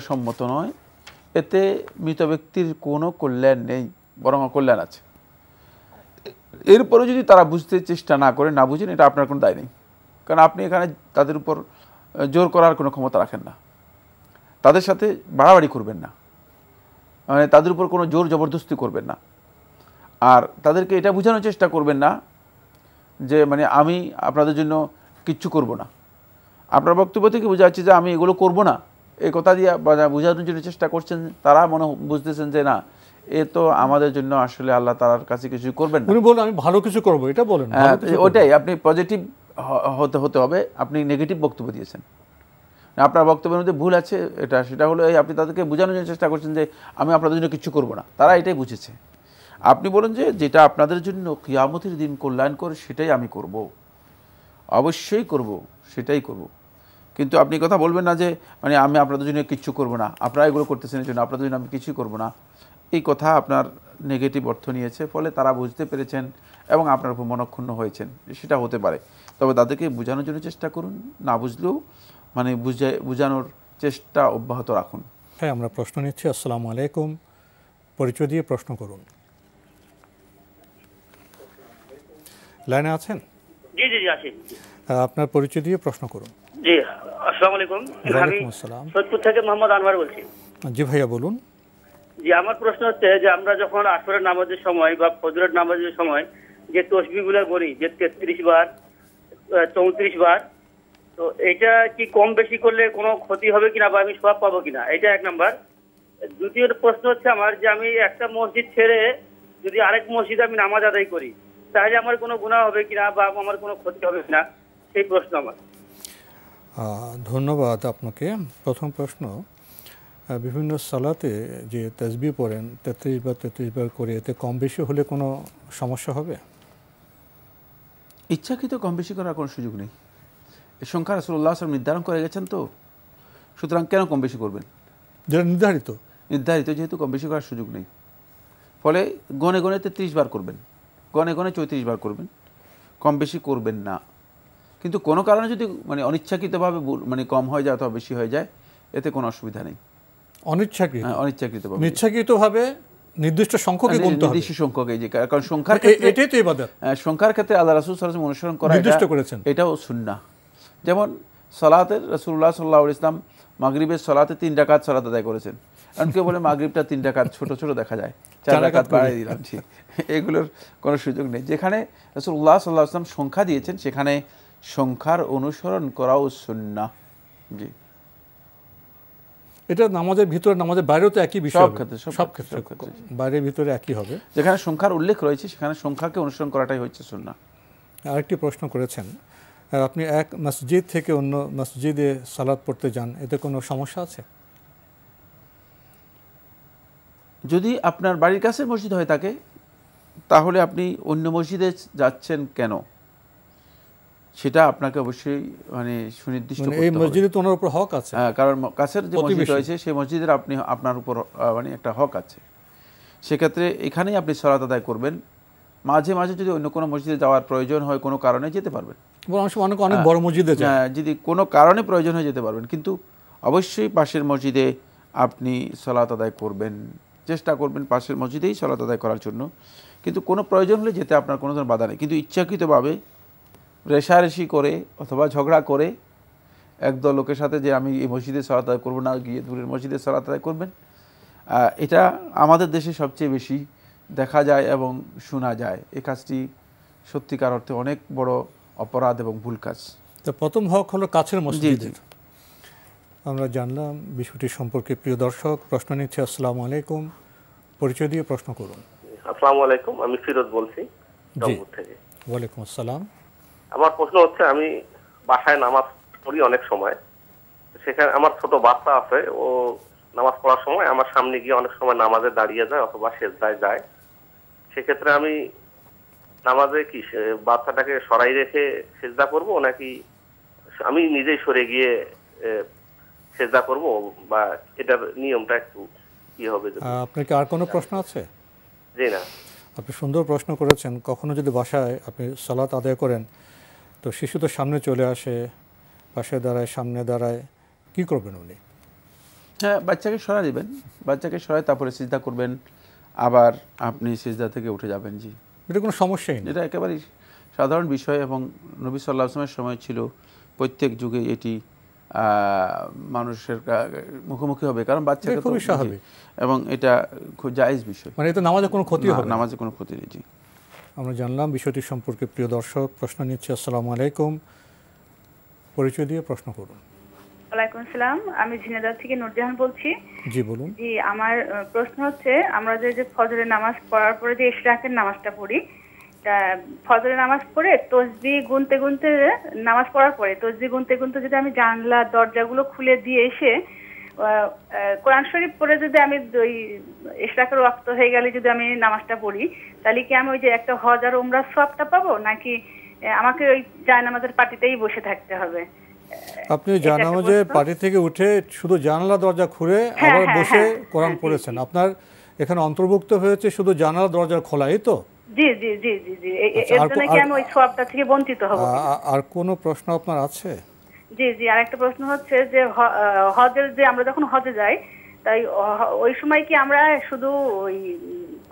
সম্মত নয় এতে মৃত ব্যক্তির কোনো কল্যাণ নেই বরং অকল্যাণ আছে এরপরে যদি তারা বুঝতে চেষ্টা না করে না বুঝেন এটা আপনার কোনো দায় নেই কারণ আপনি এখানে তাদের উপর জোর করার কোনো ক্ষমতা রাখেন না তাদের সাথে বাড়াবাড়ি করবেন না মানে তাদের উপর কোনো জোর জবরদস্তি করবেন না আর তাদেরকে এটা বোঝানোর চেষ্টা করবেন না যে মানে আমি আপনাদের জন্য কিচ্ছু করব না আপনার বক্তব্য থেকে বোঝা যাচ্ছে যে আমি এগুলো করব না এই কথা দিয়ে মানে বোঝানোর জন্য চেষ্টা করছেন তারা মনে বুঝতেছেন যে না এ তো আমাদের জন্য আসলে আল্লাহ তার কাছে কিছু করবেন উনি বলেন আমি ভালো কিছু করব এটা বলেন হ্যাঁ, ওটাই আপনি পজিটিভ হতে হতে হবে আপনি নেগেটিভ বক্তব্য দিয়েছেন আপনার বক্তব্যের মধ্যে ভুল আছে এটা সেটা হলো এই আপনি তাদেরকে বোঝানোর জন্য চেষ্টা করছেন যে আমি আপনাদের জন্য কিছু করব না তারা এটাই বুঝেছে আপনি বলেন যে যেটা আপনাদের জন্য কিয়ামতির দিন কল্যাণ করে সেটাই আমি করব অবশ্যই করব সেটাই করব কিন্তু আপনি কথা বলবেন না যে মানে আমি আপনাদের জন্য কিচ্ছু করবো না আপনারা এগুলো করতেছেন জন্য আপনাদের জন্য আমি কিছুই করবো না এই কথা আপনার নেগেটিভ অর্থ নিয়েছে ফলে তারা বুঝতে পেরেছেন এবং আপনার উপর মনক্ষুণ্ণ হয়েছেন সেটা হতে পারে তবে তাদেরকে বোঝানোর জন্য চেষ্টা করুন না বুঝলেও মানে বুঝে বোঝানোর চেষ্টা অব্যাহত রাখুন হ্যাঁ আমরা প্রশ্ন নিচ্ছি আসসালামু আলাইকুম পরিচয় দিয়ে প্রশ্ন করুন লাইনে আছেন জি জি আছি আপনার পরিচয় দিয়ে প্রশ্ন করুন জি আসসালামু আলাইকুম আমি সৈয়দপুর থেকে মোহাম্মদ আনোয়ার বলছি জি ভাইয়া বলুন জি আমার প্রশ্ন হচ্ছে যে আমরা যখন আসরের নামাজের সময় বা ফজরের নামাজের সময় যে তসবিগুলো বলি যে তেত্রিশ বার চৌত্রিশ বার তো এটা কি কম বেশি করলে কোনো ক্ষতি হবে কিনা বা আমি সব পাবো কিনা এটা এক নাম্বার দ্বিতীয় প্রশ্ন হচ্ছে আমার যে আমি একটা মসজিদ ছেড়ে যদি আরেক মসজিদে আমি নামাজ আদায় করি তাহলে আমার কোনো গুণা হবে কিনা বা আমার কোনো ক্ষতি হবে কিনা সেই প্রশ্ন আমার ধন্যবাদ আপনাকে প্রথম প্রশ্ন বিভিন্ন সালাতে যে তাজবি পড়েন তেত্রিশ বার তেত্রিশ বার করে এতে কম বেশি হলে কোনো সমস্যা হবে ইচ্ছাকৃত কম বেশি করার কোনো সুযোগ নেই এ সংখ্যা রাসুল্লাহ আসলাম নির্ধারণ করে গেছেন তো সুতরাং কেন কম বেশি করবেন যেটা নির্ধারিত নির্ধারিত যেহেতু কম বেশি করার সুযোগ নেই ফলে গনে গনে তেত্রিশ বার করবেন গনে গনে চৌত্রিশ বার করবেন কম বেশি করবেন না কিন্তু কোনো কারণে যদি মানে অনিচ্ছাকৃতভাবে মানে কম হয়ে যায় অথবা বেশি হয়ে যায় এতে কোনো অসুবিধা নেই অনিচ্ছাকৃত হ্যাঁ, অনিচ্ছাকৃতভাবে নির্দিষ্ট সংখ্যকে হ্যাঁ, গুনতে হবে নির্দিষ্ট সংখ্যকে যে কারণ সংখ্যার ক্ষেত্রে এটাই তো ইবাদত হ্যাঁ, সংখ্যার ক্ষেত্রে আল্লাহ রাসূল সাল্লাল্লাহু আলাইহি অনুসরণ করা নির্দিষ্ট করেছেন এটাও সুন্নাহ যেমন রাসূলুল্লাহ সাল্লাল্লাহু আলাইহি মাগরিবের সালাতে তিন রাকাত সালাত আদায় করেছেন কারণ কেউ বলে মাগরিবটা তিন রাকাত ছোট ছোট দেখা যায় চার রাকাত বাড়িয়ে দিলাম ঠিক এগুলোর কোনো সুযোগ নেই যেখানে রাসূলুল্লাহ সাল্লাল্লাহু আলাইহি সংখ্যা দিয়েছেন সেখানে সংখ্যার অনুসরণ করাও সুন্না জি এটা নামাজের ভিতরে নামাজের বাইরেও তো একই বিষয় সব ক্ষেত্রে সব ক্ষেত্রে বাইরের ভিতরে একই হবে যেখানে সংখ্যার উল্লেখ রয়েছে সেখানে সংখ্যাকে অনুসরণ করাটাই হচ্ছে সুন্না আরেকটি প্রশ্ন করেছেন আপনি এক মসজিদ থেকে অন্য মসজিদে সালাদ পড়তে যান এতে কোনো সমস্যা আছে যদি আপনার বাড়ির কাছে মসজিদ হয়ে থাকে তাহলে আপনি অন্য মসজিদে যাচ্ছেন কেন সেটা আপনাকে অবশ্যই মানে সুনির্দিষ্ট মানে এই মসজিদে তো ওনার উপর হক আছে হ্যাঁ কারণ কাছের যে মসজিদ রয়েছে সেই মসজিদের আপনি আপনার উপর মানে একটা হক আছে সেক্ষেত্রে এখানেই আপনি সরাত আদায় করবেন মাঝে মাঝে যদি অন্য কোনো মসজিদে যাওয়ার প্রয়োজন হয় কোনো কারণে যেতে পারবেন অনেক অনেক হ্যাঁ। বড় মসজিদে হ্যাঁ যদি কোনো কারণে প্রয়োজন হয়ে যেতে পারবেন কিন্তু অবশ্যই পাশের মসজিদে আপনি সলাত আদায় করবেন চেষ্টা করবেন পাশের মসজিদেই সলাত আদায় করার জন্য কিন্তু কোনো প্রয়োজন হলে যেতে আপনার কোনো ধরনের বাধা নেই কিন্তু ইচ্ছাকৃতভাবে রেশারেশি করে অথবা ঝগড়া করে একদল লোকের সাথে যে আমি এই মসজিদে সলাত আদায় করবো না গিয়ে দূরের মসজিদে সলাত আদায় করবেন এটা আমাদের দেশে সবচেয়ে বেশি দেখা যায় এবং শোনা যায় এ কাজটি সত্যিকার অর্থে অনেক বড় অপরাধ এবং ভুল কাজ তো প্রথম হক হলো কাছের মসজিদ আমরা জানলাম বিষয়টি সম্পর্কে প্রিয় দর্শক প্রশ্ন নিচ্ছে আসসালাম আলাইকুম পরিচয় দিয়ে প্রশ্ন করুন আসসালাম আলাইকুম আমি ফিরোজ বলছি থেকে ওয়ালাইকুম আসসালাম আমার প্রশ্ন হচ্ছে আমি বাসায় নামাজ পড়ি অনেক সময় সেখানে আমার ছোট বাচ্চা আছে ও নামাজ পড়ার সময় আমার সামনে গিয়ে অনেক সময় নামাজে দাঁড়িয়ে যায় অথবা সেজদায় যায় সেক্ষেত্রে আমি নামাজে কি বাচ্চাটাকে সরাই রেখে সেজদা করব নাকি আমি নিজেই সরে গিয়ে সেজদা করব বা এটার নিয়মটা একটু কি ইয়ে হবে আপনার কি আর কোনো হ্যাঁ। প্রশ্ন আছে জি না আপনি সুন্দর প্রশ্ন করেছেন কখনো যদি বাসায় আপনি সালাত আদায় করেন তো শিশু তো সামনে চলে আসে পাশে দাঁড়ায় সামনে দাঁড়ায় কি করবেন উনি হ্যাঁ বাচ্চাকে সরা দেবেন বাচ্চাকে সরায় তারপরে সিজদা করবেন আবার আপনি সিজদা থেকে উঠে যাবেন জি এটা কোনো সমস্যাই নেই এটা একেবারেই সাধারণ বিষয় এবং নবী সাল্লাহ আসলামের সময় ছিল প্রত্যেক যুগে এটি মানুষের মুখোমুখি হবে কারণ বাচ্চাকে খুবই স্বাভাবিক এবং এটা খুব জায়েজ বিষয় মানে এটা নামাজে কোনো ক্ষতি হবে নামাজে কোনো ক্ষতি নেই আমরা জানলাম বিষয়টি সম্পর্কে প্রিয় দর্শক প্রশ্ন নিচ্ছে আসসালামু আলাইকুম পরিচয় দিয়ে প্রশ্ন করুন ওয়ালাইকুম আসসালাম আমি ঝিনাদা থেকে নুরজাহান বলছি জি বলুন জি আমার প্রশ্ন হচ্ছে আমরা যে যে ফজরের নামাজ পড়ার পরে যে ইশরাকের নামাজটা পড়ি তা ফজরের নামাজ পড়ে তসবি গুনতে গুনতে নামাজ পড়ার পরে তসবি গুনতে গুনতে যদি আমি জানলা দরজাগুলো খুলে দিয়ে এসে কোরআন শরীফ পড়ে যদি আমি ওই ইশরাকের রক্ত হয়ে গেলে যদি আমি নামাজটা পড়ি তাহলে কি আমি ওই যে একটা হজার আর ওমরা সবটা পাবো নাকি আমাকে ওই জায়নামাজের পার্টিতেই বসে থাকতে হবে আপনি জানামাজের পার্টি থেকে উঠে শুধু জানালা দরজা খুলে হ্যাঁ, হ্যাঁ, আবার বসে হ্যাঁ। কোরআন পড়েছেন আপনার এখানে অন্তর্ভুক্ত হয়েছে শুধু জানালা দরজা খোলাই তো জি জি জি জি জি আচ্ছা, এর জন্য কি আমি ওই সবটা থেকে বঞ্চিত হব আর কোনো প্রশ্ন আপনার আছে জি জি আর একটা প্রশ্ন হচ্ছে যে হজের যে আমরা যখন হজে যাই তাই ওই সময় কি আমরা শুধু ওই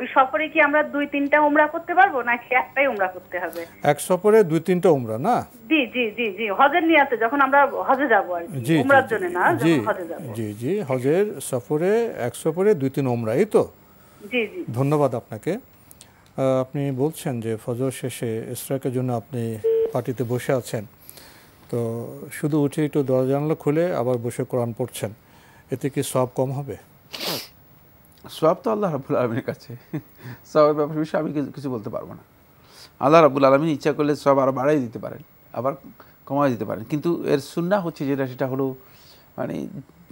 ওই সফরে কি আমরা দুই তিনটা উমরা করতে পারবো নাকি একটাই উমরা করতে হবে এক সফরে দুই তিনটা উমরা না জি জি জি জি হজের নিয়াতে যখন আমরা হজে যাব আর কি উমরার জন্য না যখন হজে যাব জি জি হজের সফরে এক সফরে দুই তিন উমরা এই তো জি জি ধন্যবাদ আপনাকে আপনি বলছেন যে ফজর শেষে ইসরাকের জন্য আপনি পার্টিতে বসে আছেন তো শুধু উঠে একটু দরজা জানলা খুলে আবার বসে কোরআন পড়ছেন এতে কি সব কম হবে সব তো আল্লাহ রাবুল আলমীর কাছে সবের ব্যাপারে বিষয়ে আমি কিছু বলতে পারবো না আল্লাহ রাবুল আলমিন ইচ্ছা করলে সব আরও বাড়াই দিতে পারেন আবার কমাই দিতে পারেন কিন্তু এর সুন্না হচ্ছে যেটা সেটা হলো মানে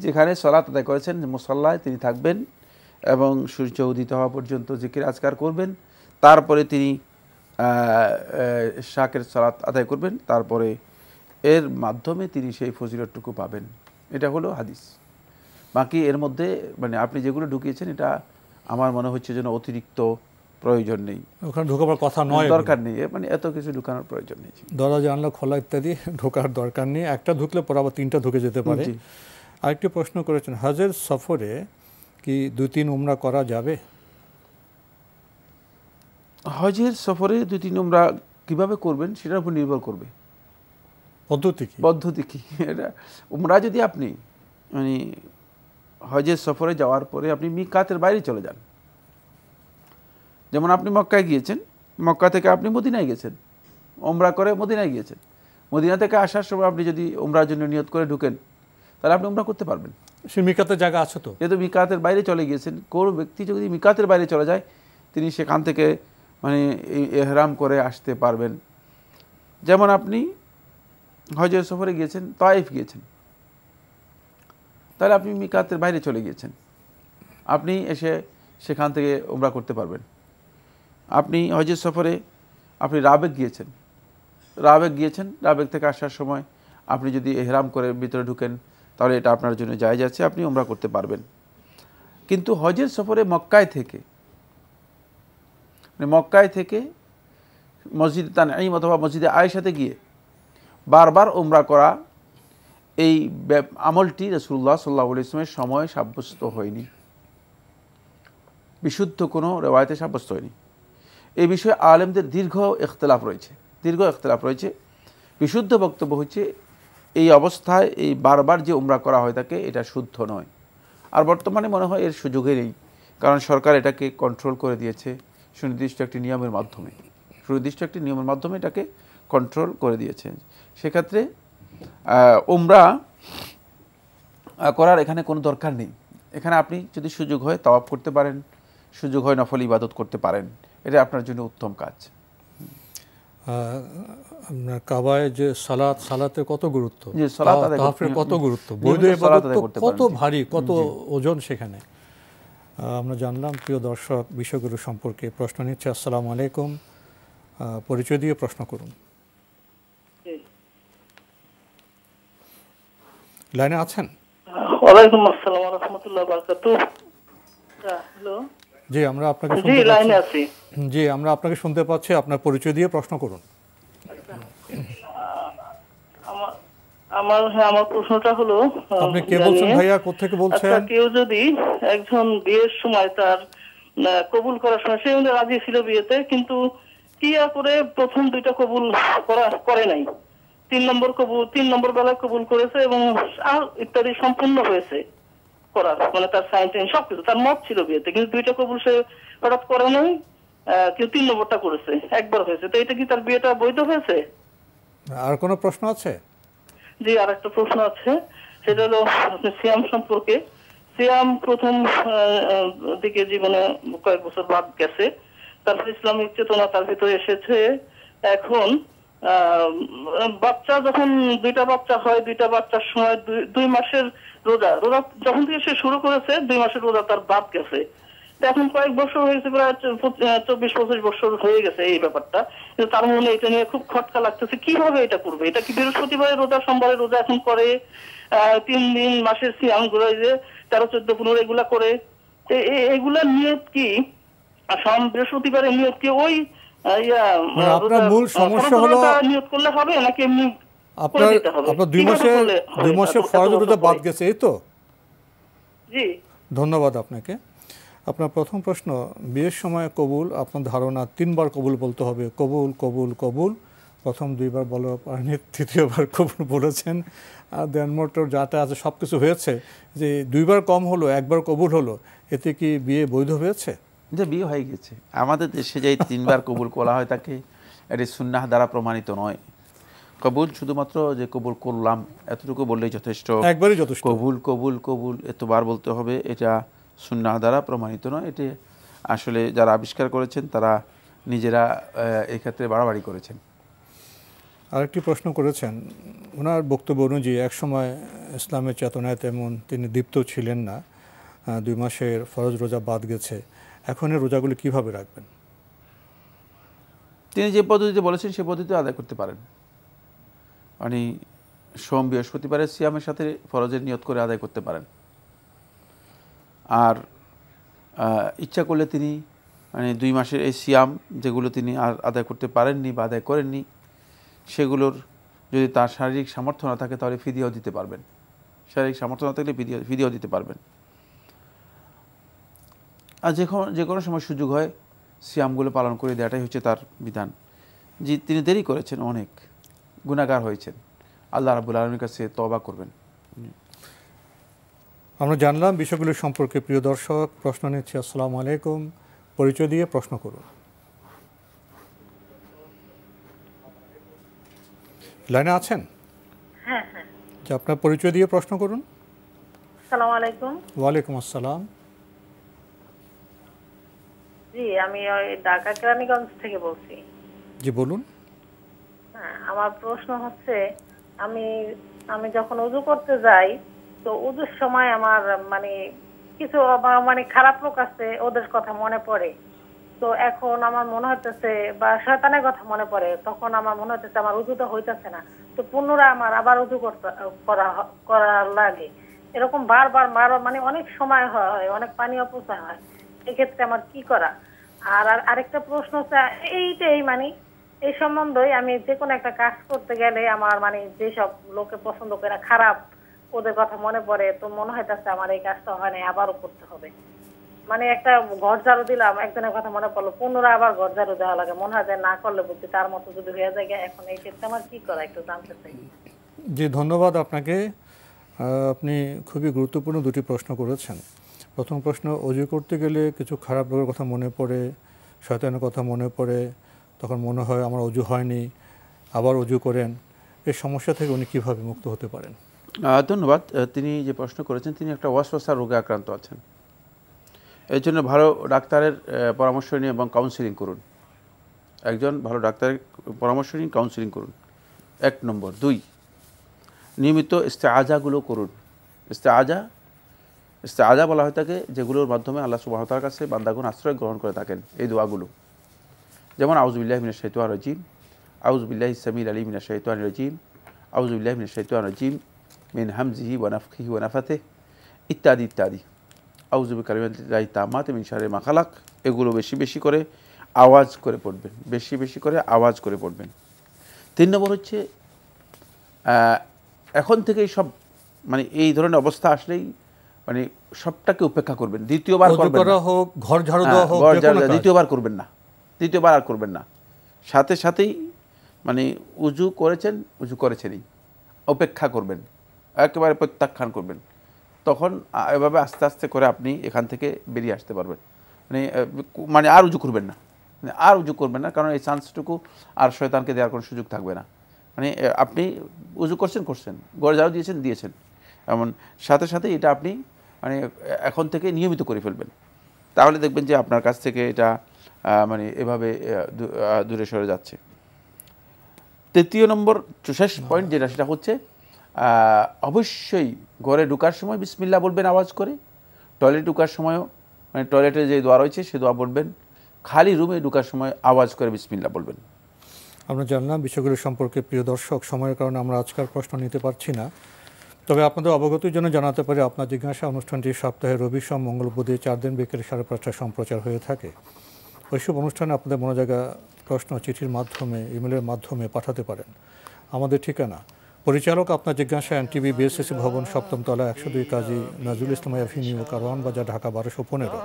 যেখানে সলাত আদায় করেছেন মুসল্লায় তিনি থাকবেন এবং সূর্য উদিত হওয়া পর্যন্ত জিকির আজকার করবেন তারপরে তিনি শাকের সলাত আদায় করবেন তারপরে এর মাধ্যমে তিনি সেই ফজিলতটুকু পাবেন এটা হলো হাদিস বাকি এর মধ্যে মানে আপনি যেগুলো ঢুকিয়েছেন এটা আমার মনে হচ্ছে যেন অতিরিক্ত প্রয়োজন নেই ওখানে ঢোকাবার কথা নয় দরকার নেই মানে এত কিছু ঢুকানোর প্রয়োজন নেই দরজা জানলা খোলা ইত্যাদি ঢোকার দরকার নেই একটা ঢুকলে পর আবার তিনটা ঢুকে যেতে পারে আরেকটি প্রশ্ন করেছেন হজের সফরে কি দু তিন উমরা করা যাবে হজের সফরে দু তিন উমরা কীভাবে করবেন সেটার উপর নির্ভর করবে পদ্ধতি কি পদ্ধতি কি এটা উমরা যদি আপনি মানে হজের সফরে যাওয়ার পরে আপনি মিকাতের বাইরে চলে যান যেমন আপনি মক্কায় গিয়েছেন মক্কা থেকে আপনি মদিনায় গেছেন ওমরা করে মদিনায় গিয়েছেন মদিনা থেকে আসার সময় আপনি যদি ওমরার জন্য নিয়ত করে ঢুকেন তাহলে আপনি ওমরা করতে পারবেন সে মিকাতের জায়গা আছে তো যেহেতু মিকাতের বাইরে চলে গিয়েছেন কোনো ব্যক্তি যদি মিকাতের বাইরে চলে যায় তিনি সেখান থেকে মানে এহরাম করে আসতে পারবেন যেমন আপনি হজের সফরে গিয়েছেন তয়েফ গিয়েছেন তাহলে আপনি মিকাতের বাইরে চলে গিয়েছেন আপনি এসে সেখান থেকে ওমরা করতে পারবেন আপনি হজের সফরে আপনি রাবেক গিয়েছেন রাবেক গিয়েছেন রাবেক থেকে আসার সময় আপনি যদি এহরাম করে ভিতরে ঢুকেন তাহলে এটা আপনার জন্য জায়জ আছে আপনি ওমরা করতে পারবেন কিন্তু হজের সফরে মক্কায় থেকে মানে মক্কায় থেকে মসজিদ তানঈম অথবা মসজিদে আয়সাতে গিয়ে বারবার উমরা করা এই আমলটি রসুল্লাহ সাল্লাহ ইসলামের সময় সাব্যস্ত হয়নি বিশুদ্ধ কোনো রেওয়ায়তে সাব্যস্ত হয়নি এই বিষয়ে আলেমদের দীর্ঘ এখতলাফ রয়েছে দীর্ঘ এখতলাফ রয়েছে বিশুদ্ধ বক্তব্য হচ্ছে এই অবস্থায় এই বারবার যে উমরা করা হয় তাকে এটা শুদ্ধ নয় আর বর্তমানে মনে হয় এর সুযোগে নেই কারণ সরকার এটাকে কন্ট্রোল করে দিয়েছে সুনির্দিষ্ট একটি নিয়মের মাধ্যমে সুনির্দিষ্ট একটি নিয়মের মাধ্যমে এটাকে কন্ট্রোল করে দিয়েছেন সেক্ষেত্রে উমরা করার এখানে কোনো দরকার নেই এখানে আপনি যদি সুযোগ হয় তাওয়াপ করতে পারেন সুযোগ হয় নফল ইবাদত করতে পারেন এটা আপনার জন্য উত্তম কাজ আপনার কাবায় যে সালাত সালাতের কত গুরুত্ব কত গুরুত্ব কত ভারী কত ওজন সেখানে আমরা জানলাম প্রিয় দর্শক বিষয়গুলো সম্পর্কে প্রশ্ন নিচ্ছে আসসালামু আলাইকুম পরিচয় দিয়ে প্রশ্ন করুন লাইনে আছেন ওয়ালাইকুম আসসালাম ওয়া রাহমাতুল্লাহ ওয়া আচ্ছা, জি আমরা আপনাকে জি লাইনে আছি জি আমরা আপনাকে শুনতে পাচ্ছি আপনার পরিচয় দিয়ে প্রশ্ন করুন আচ্ছা। আমার হ্যাঁ আমার প্রশ্নটা হলো আপনি কে বলছেন ভাইয়া কোথা থেকে বলছেন আচ্ছা, কেউ যদি একজন বিয়ের সময় তার কবুল করার সময় সে রাজি ছিল বিয়েতে কিন্তু কি করে প্রথম দুইটা কবুল করা করে নাই তিন নম্বর কবুল তিন নম্বর বেলায় কবুল করেছে এবং আর ইত্যাদি সম্পূর্ণ হয়েছে করার মানে তার সাইন টাইন সবকিছু তার মত ছিল বিয়েতে কিন্তু দুইটা কবুল সে হঠাৎ করে নাই তিন নম্বরটা করেছে একবার হয়েছে তো এটা কি তার বিয়েটা বৈধ হয়েছে আর কোনো প্রশ্ন আছে জি আর একটা প্রশ্ন আছে সেটা হলো সিয়াম সম্পর্কে সিয়াম প্রথম দিকে জীবনে কয়েক বছর বাদ গেছে তারপর ইসলামিক চেতনা তার ভিতরে এসেছে এখন বাচ্চা যখন দুইটা বাচ্চা হয় দুইটা বাচ্চার সময় দুই মাসের রোজা রোজা যখন থেকে সে শুরু করেছে দুই মাসের রোজা তার বাদ গেছে এখন কয়েক বছর হয়েছে প্রায় চব্বিশ পঁচিশ বছর হয়ে গেছে এই ব্যাপারটা কিন্তু তার মনে এটা নিয়ে খুব খটকা লাগতেছে কিভাবে এটা করবে এটা কি বৃহস্পতিবারে রোজা সোমবারে রোজা এখন করে তিন দিন মাসের সিয়াম গুলো যে তেরো চোদ্দ পনেরো এগুলা করে এগুলা নিয়ত কি আসাম বৃহস্পতিবারের নিয়ত কি ওই মানে আপনার মূল সমস্যা হলো আপনার আপনার দুই মাসে দুই আচ্ছা, মাসে আচ্ছা, ফরজ রোজা বাদ গেছে এই তো ধন্যবাদ আপনাকে আপনার প্রথম প্রশ্ন বিয়ের সময় কবুল আপনার ধারণা তিনবার কবুল বলতে হবে কবুল কবুল কবুল প্রথম দুইবার বলো কারণে তৃতীয়বার কবুল বলেছেন আর দেন মোটর যাতে আছে সব কিছু হয়েছে যে দুইবার কম হলো একবার কবুল হলো এতে কি বিয়ে বৈধ হয়েছে যে বিয়ে হয়ে গেছে আমাদের দেশে যে তিনবার কবুল করা হয় তাকে এটি সুন্নাহ দ্বারা প্রমাণিত নয় কবুল শুধুমাত্র যে কবুল করলাম এতটুকু বললেই যথেষ্ট একবারই যথেষ্ট কবুল কবুল কবুল এতবার বলতে হবে এটা সুন্নাহ দ্বারা প্রমাণিত নয় এটি আসলে যারা আবিষ্কার করেছেন তারা নিজেরা এক্ষেত্রে বাড়াবাড়ি করেছেন আরেকটি প্রশ্ন করেছেন ওনার বক্তব্য অনুযায়ী একসময় ইসলামের চেতনায় তেমন তিনি দীপ্ত ছিলেন না দুই মাসের ফরজ রোজা বাদ গেছে এখন এই রোজাগুলো কীভাবে রাখবেন তিনি যে পদ্ধতিতে বলেছেন সে পদ্ধতিতে আদায় করতে পারেন মানে সোম বৃহস্পতিবারে সিয়ামের সাথে ফরজের নিয়ত করে আদায় করতে পারেন আর ইচ্ছা করলে তিনি মানে দুই মাসের এই সিয়াম যেগুলো তিনি আর আদায় করতে পারেননি বা আদায় করেননি সেগুলোর যদি তার শারীরিক সামর্থ্য না থাকে তাহলে ফিদিয়াও দিতে পারবেন শারীরিক সামর্থ্য না থাকলে ফিদিয়া ফিদিয়াও দিতে পারবেন আর যে যে কোনো সময় সুযোগ হয় সিয়ামগুলো পালন করে দেওয়াটাই হচ্ছে তার বিধান যে তিনি দেরি করেছেন অনেক গুণাগার হয়েছেন আল্লাহ রাবুল আলমীর কাছে তবা করবেন আমরা জানলাম বিষয়গুলো সম্পর্কে প্রিয় দর্শক প্রশ্ন নিচ্ছে আসসালামু আলাইকুম পরিচয় দিয়ে প্রশ্ন করুন লাইনে আছেন হ্যাঁ, হ্যাঁ। আপনার পরিচয় দিয়ে প্রশ্ন করুন আসসালামু আলাইকুম ওয়ালাইকুম আসসালাম জি আমি ঢাকা কেরানীগঞ্জ থেকে বলছি জি বলুন হ্যাঁ, আমার প্রশ্ন হচ্ছে আমি আমি যখন উজু করতে যাই তো উজুর সময় আমার মানে কিছু মানে খারাপ লোক আছে ওদের কথা মনে পড়ে তো এখন আমার মনে বা শয়তানের কথা মনে পড়ে তখন আমার মনে হচ্ছে আমার উজু তো হইতেছে না তো পুনরায় আমার আবার উজু করতে করা করা লাগে এরকম বারবার মানে অনেক সময় হয় অনেক পানি অপচয় হয় এক্ষেত্রে আমার কি করা আর আর আরেকটা প্রশ্ন এইটাই মানে এই সম্বন্ধে আমি যে কোনো একটা কাজ করতে গেলে আমার মানে যেসব লোকে পছন্দ করে খারাপ ওদের কথা মনে পড়ে তো মনে হয় হইতেছে আমার এই কাজটা হয় না আবারও করতে হবে মানে একটা ঘর ঝাড়ু দিলাম একজনের কথা মনে পড়লো পুনরায় আবার ঘর ঝাড়ু দেওয়া লাগে মনে হয় যে না করলে বুঝি তার মতো যদি হয়ে যায় এখন এই ক্ষেত্রে আমার কি করা একটু জানতে চাই জি ধন্যবাদ আপনাকে আপনি খুবই গুরুত্বপূর্ণ দুটি প্রশ্ন করেছেন প্রথম প্রশ্ন অজু করতে গেলে কিছু খারাপ লোকের কথা মনে পড়ে শয়তানের কথা মনে পড়ে তখন মনে হয় আমার অজু হয়নি আবার অজু করেন এই সমস্যা থেকে উনি কীভাবে মুক্ত হতে পারেন ধন্যবাদ তিনি যে প্রশ্ন করেছেন তিনি একটা ওয়াসওয়াসা রোগে আক্রান্ত আছেন এই জন্য ভালো ডাক্তারের পরামর্শ নিন এবং কাউন্সিলিং করুন একজন ভালো ডাক্তারের পরামর্শ নিন কাউন্সিলিং করুন এক নম্বর দুই নিয়মিত ইস্তে আজাগুলো করুন ইস্তে আজা ইস্তাজা বলা হয়ে থাকে যেগুলোর মাধ্যমে আল্লাহ সুবাহতার কাছে বান্দাগুন আশ্রয় গ্রহণ করে থাকেন এই দোয়াগুলো যেমন আউজবিল্লাহ মিনা শৈতুয়ান রজিম আউজবিল্লাহ ইসামিল আলী মিনা শৈতুয়ান রজিম আউজবিল্লাহ মিনা শৈতুয়ান রজিম মিন হামজিহি ওয়ানাফি ওয়ানাফাতে ইত্যাদি ইত্যাদি আউজুবি কালিমাই তামাত মিন মাখালাক এগুলো বেশি বেশি করে আওয়াজ করে পড়বেন বেশি বেশি করে আওয়াজ করে পড়বেন তিন নম্বর হচ্ছে এখন থেকেই সব মানে এই ধরনের অবস্থা আসলেই মানে সবটাকে উপেক্ষা করবেন দ্বিতীয়বার করবেন হোক ঘর ঝাড়ু হ্যাঁ, হোক দ্বিতীয়বার করবেন না দ্বিতীয়বার আর করবেন না সাথে সাথেই মানে উজু করেছেন উজু করেছেনই অপেক্ষা করবেন একেবারে প্রত্যাখ্যান করবেন তখন এভাবে আস্তে আস্তে করে আপনি এখান থেকে বেরিয়ে আসতে পারবেন মানে মানে আর উজু করবেন না মানে আর উজু করবেন না কারণ এই চান্সটুকু আর শয়তানকে দেওয়ার কোনো সুযোগ থাকবে না মানে আপনি উজু করছেন করছেন গড় ঝাড়ু দিয়েছেন দিয়েছেন এমন সাথে সাথে এটা আপনি মানে এখন থেকে নিয়মিত করে ফেলবেন তাহলে দেখবেন যে আপনার কাছ থেকে এটা মানে এভাবে দূরে সরে যাচ্ছে তৃতীয় নম্বর শেষ পয়েন্ট যেটা সেটা হচ্ছে অবশ্যই ঘরে ঢুকার সময় বিসমিল্লা বলবেন আওয়াজ করে টয়লেট ঢুকার সময়ও মানে টয়লেটে যে দোয়া রয়েছে সে দোয়া বলবেন খালি রুমে ঢুকার সময় আওয়াজ করে বিসমিল্লা বলবেন আমরা জানলাম বিষয়গুলো সম্পর্কে প্রিয় দর্শক সময়ের কারণে আমরা আজকাল প্রশ্ন নিতে পারছি না তবে আপনাদের অবগতির জন্য জানাতে পারি আপনার জিজ্ঞাসা অনুষ্ঠানটি সপ্তাহে রবি সোম মঙ্গল বুধে চার দিন বিকেল সাড়ে পাঁচটায় সম্প্রচার হয়ে থাকে ওইসব অনুষ্ঠানে আপনাদের মনে জায়গা প্রশ্ন চিঠির মাধ্যমে ইমেলের মাধ্যমে পাঠাতে পারেন আমাদের ঠিকানা পরিচালক আপনার জিজ্ঞাসা টিভি বিএসএসি ভবন সপ্তম তলা একশো দুই কাজী নাজুল ইসলাম এভিনিউ কারওয়ান বাজার ঢাকা বারোশো পনেরো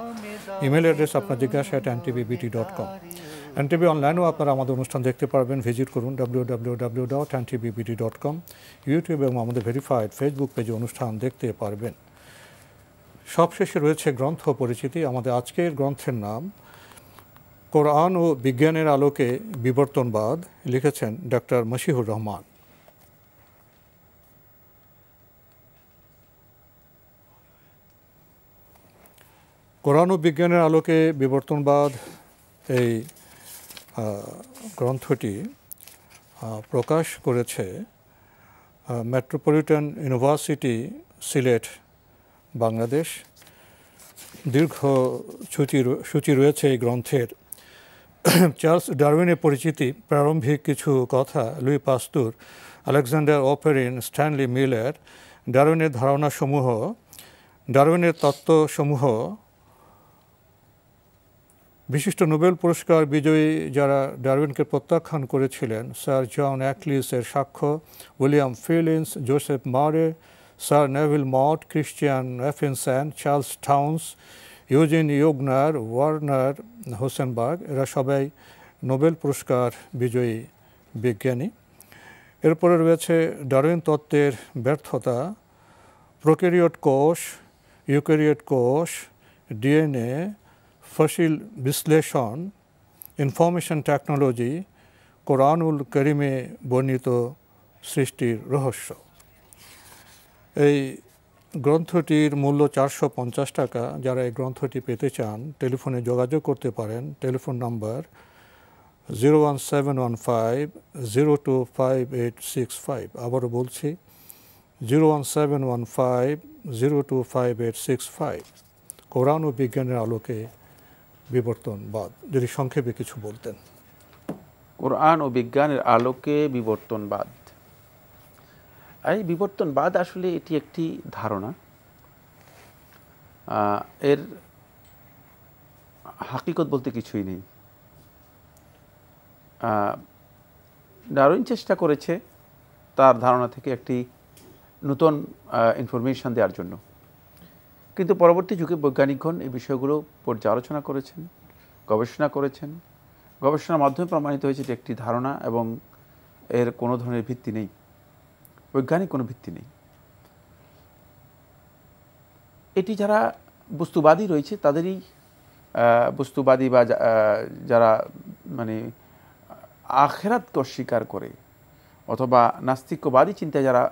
ইমেল অ্যাড্রেস আপনার জিজ্ঞাসা at TV BD dot com NTV অনলাইনেও আপনারা আমাদের অনুষ্ঠান দেখতে পারবেন ভিজিট করুন W dot NTVBD dot com YouTube এবং আমাদের ভেরিফাইড ফেসবুক পেজে অনুষ্ঠান দেখতে পারবেন সবশেষে রয়েছে গ্রন্থ পরিচিতি আমাদের আজকের গ্রন্থের নাম কোরআন ও বিজ্ঞানের আলোকে বিবর্তনবাদ লিখেছেন ডক্টর মশিহুর রহমান কোরআন ও বিজ্ঞানের আলোকে বিবর্তনবাদ এই গ্রন্থটি প্রকাশ করেছে মেট্রোপলিটন ইউনিভার্সিটি সিলেট বাংলাদেশ দীর্ঘ সূচি সূচি রয়েছে এই গ্রন্থের চার্লস ডারউইনের পরিচিতি প্রারম্ভিক কিছু কথা Louis Pasteur Alexander Oparin Stanley Miller ডারউইনের ধারণাসমূহ ডারউইনের তত্ত্বসমূহ বিশিষ্ট নোবেল পুরস্কার বিজয়ী যারা ডারউইনকে প্রত্যাখ্যান করেছিলেন স্যার জন অ্যাকলিসের সাক্ষ্য William Phillips Joseph Murray sir Nevill Mott Christian Anfinsen Charles Townes Eugene Wigner Werner Heisenberg এরা সবাই নোবেল পুরস্কার বিজয়ী বিজ্ঞানী এরপরে রয়েছে ডারউইন তত্ত্বের ব্যর্থতা প্রোকেরিয়ট কোষ ইউকেরিয়ট কোষ ডিএনএ ফসিল বিশ্লেষণ ইনফরমেশন টেকনোলজি কোরআনুল করিমে বর্ণিত সৃষ্টির রহস্য এই গ্রন্থটির মূল্য চারশো পঞ্চাশ টাকা যারা এই গ্রন্থটি পেতে চান টেলিফোনে যোগাযোগ করতে পারেন telephone number zero one seven one five zero two five eight six five আবারও বলছি zero one seven one five zero two five eight six five কোরআন ও বিজ্ঞানের আলোকে বিবর্তনবাদ যদি সংক্ষেপে কিছু বলতেন কোরআন ও বিজ্ঞানের আলোকে বিবর্তনবাদ এই বিবর্তনবাদ আসলে এটি একটি ধারণা এর হাকিকত বলতে কিছুই নেই ডারুইন চেষ্টা করেছে তার ধারণা থেকে একটি নতুন ইনফরমেশান দেওয়ার জন্য কিন্তু পরবর্তী যুগে বৈজ্ঞানিকগণ এই বিষয়গুলো পর্যালোচনা করেছেন গবেষণা করেছেন গবেষণার মাধ্যমে প্রমাণিত হয়েছে যে একটি ধারণা এবং এর কোনো ধরনের ভিত্তি নেই বৈজ্ঞানিক কোনো ভিত্তি নেই এটি যারা বস্তুবাদী রয়েছে তাদেরই বস্তুবাদী বা যারা মানে আখেরাতকে অস্বীকার করে অথবা নাস্তিক্যবাদী চিন্তায় যারা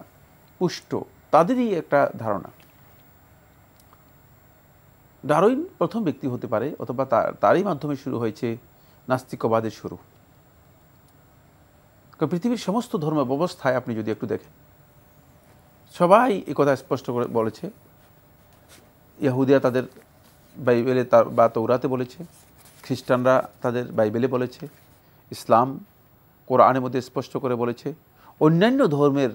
পুষ্ট তাদেরই একটা ধারণা ডারউইন প্রথম ব্যক্তি হতে পারে অথবা তারই মাধ্যমে শুরু হয়েছে নাস্তিকবাদের শুরু পৃথিবীর সমস্ত ধর্ম ব্যবস্থায় আপনি যদি একটু দেখেন সবাই এ কথা স্পষ্ট করে বলেছে ইয়াহুদিয়া তাদের বাইবেলে তার বা তৌরাতে বলেছে খ্রিস্টানরা তাদের বাইবেলে বলেছে ইসলাম কোরআনের মধ্যে স্পষ্ট করে বলেছে অন্যান্য ধর্মের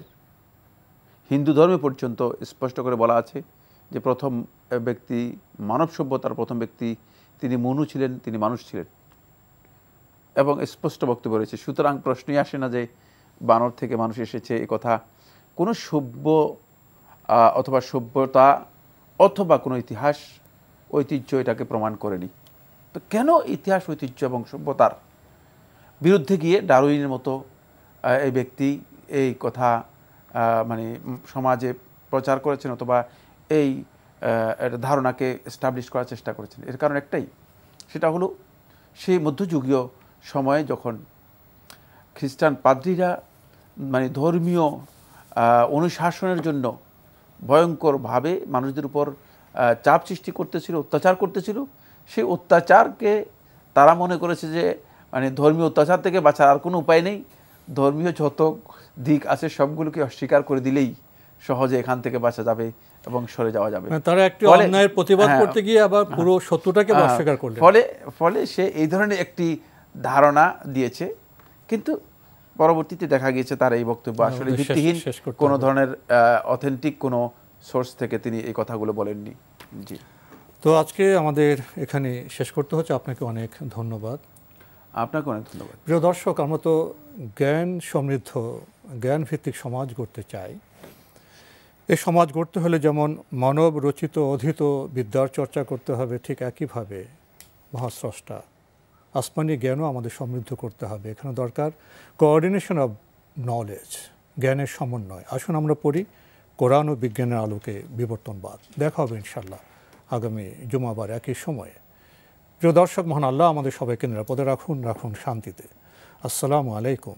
হিন্দু ধর্মে পর্যন্ত স্পষ্ট করে বলা আছে যে প্রথম ব্যক্তি মানব সভ্যতার প্রথম ব্যক্তি তিনি মনু ছিলেন তিনি মানুষ ছিলেন এবং স্পষ্ট বক্তব্য রয়েছে সুতরাং প্রশ্নই আসে না যে বানর থেকে মানুষ এসেছে এ কথা কোনো সভ্য অথবা সভ্যতা অথবা কোনো ইতিহাস ঐতিহ্য এটাকে প্রমাণ করেনি তো কেন ইতিহাস ঐতিহ্য এবং সভ্যতার বিরুদ্ধে গিয়ে ডারুইনের মতো এই ব্যক্তি এই কথা মানে সমাজে প্রচার করেছেন অথবা এই ধারণাকে স্টাবলিশ করার চেষ্টা করেছেন এর কারণ একটাই সেটা হলো সেই মধ্যযুগীয় সময়ে যখন খ্রিস্টান পাদ্রীরা মানে ধর্মীয় অনুশাসনের জন্য ভয়ঙ্করভাবে মানুষদের উপর চাপ সৃষ্টি করতেছিল অত্যাচার করতেছিল সেই অত্যাচারকে তারা মনে করেছে যে মানে ধর্মীয় অত্যাচার থেকে বাঁচার আর কোনো উপায় নেই ধর্মীয় যত দিক আছে সবগুলোকে অস্বীকার করে দিলেই সহজে এখান থেকে বাঁচা যাবে এবং সরে যাওয়া যাবে মানে তারা একটি অন্যায়ের প্রতিবাদ হ্যাঁ। করতে গিয়ে আবার পুরো হ্যাঁ। সত্যটাকে অস্বীকার হ্যাঁ। করলেন ফলে ফলে সে এই ধরনের একটি ধারণা দিয়েছে কিন্তু পরবর্তীতে দেখা গিয়েছে তার এই বক্তব্য আসলে ভিত্তিহীন কোন ধরনের অথেন্টিক কোন সোর্স থেকে তিনি এই কথাগুলো বলেননি জি তো আজকে আমাদের এখানে শেষ করতে হচ্ছে আপনাকে অনেক ধন্যবাদ আপনাকে অনেক ধন্যবাদ প্রিয় দর্শক আমরা তো জ্ঞান সমৃদ্ধ জ্ঞান ভিত্তিক সমাজ গড়তে চাই এ সমাজ গড়তে হলে যেমন মানব রচিত অধীত বিদ্যার চর্চা করতে হবে ঠিক একইভাবে মহাস্রষ্টা আসমানি জ্ঞানও আমাদের সমৃদ্ধ করতে হবে এখানে দরকার কোঅর্ডিনেশন অব নলেজ জ্ঞানের সমন্বয় আসুন আমরা পড়ি কোরআন ও বিজ্ঞানের আলোকে বিবর্তনবাদ দেখা হবে ইনশাল্লাহ আগামী জুমাবার একই সময়ে প্রিয় দর্শক মহান আল্লাহ আমাদের সবাইকে নিরাপদে রাখুন রাখুন শান্তিতে আসসালামু আলাইকুম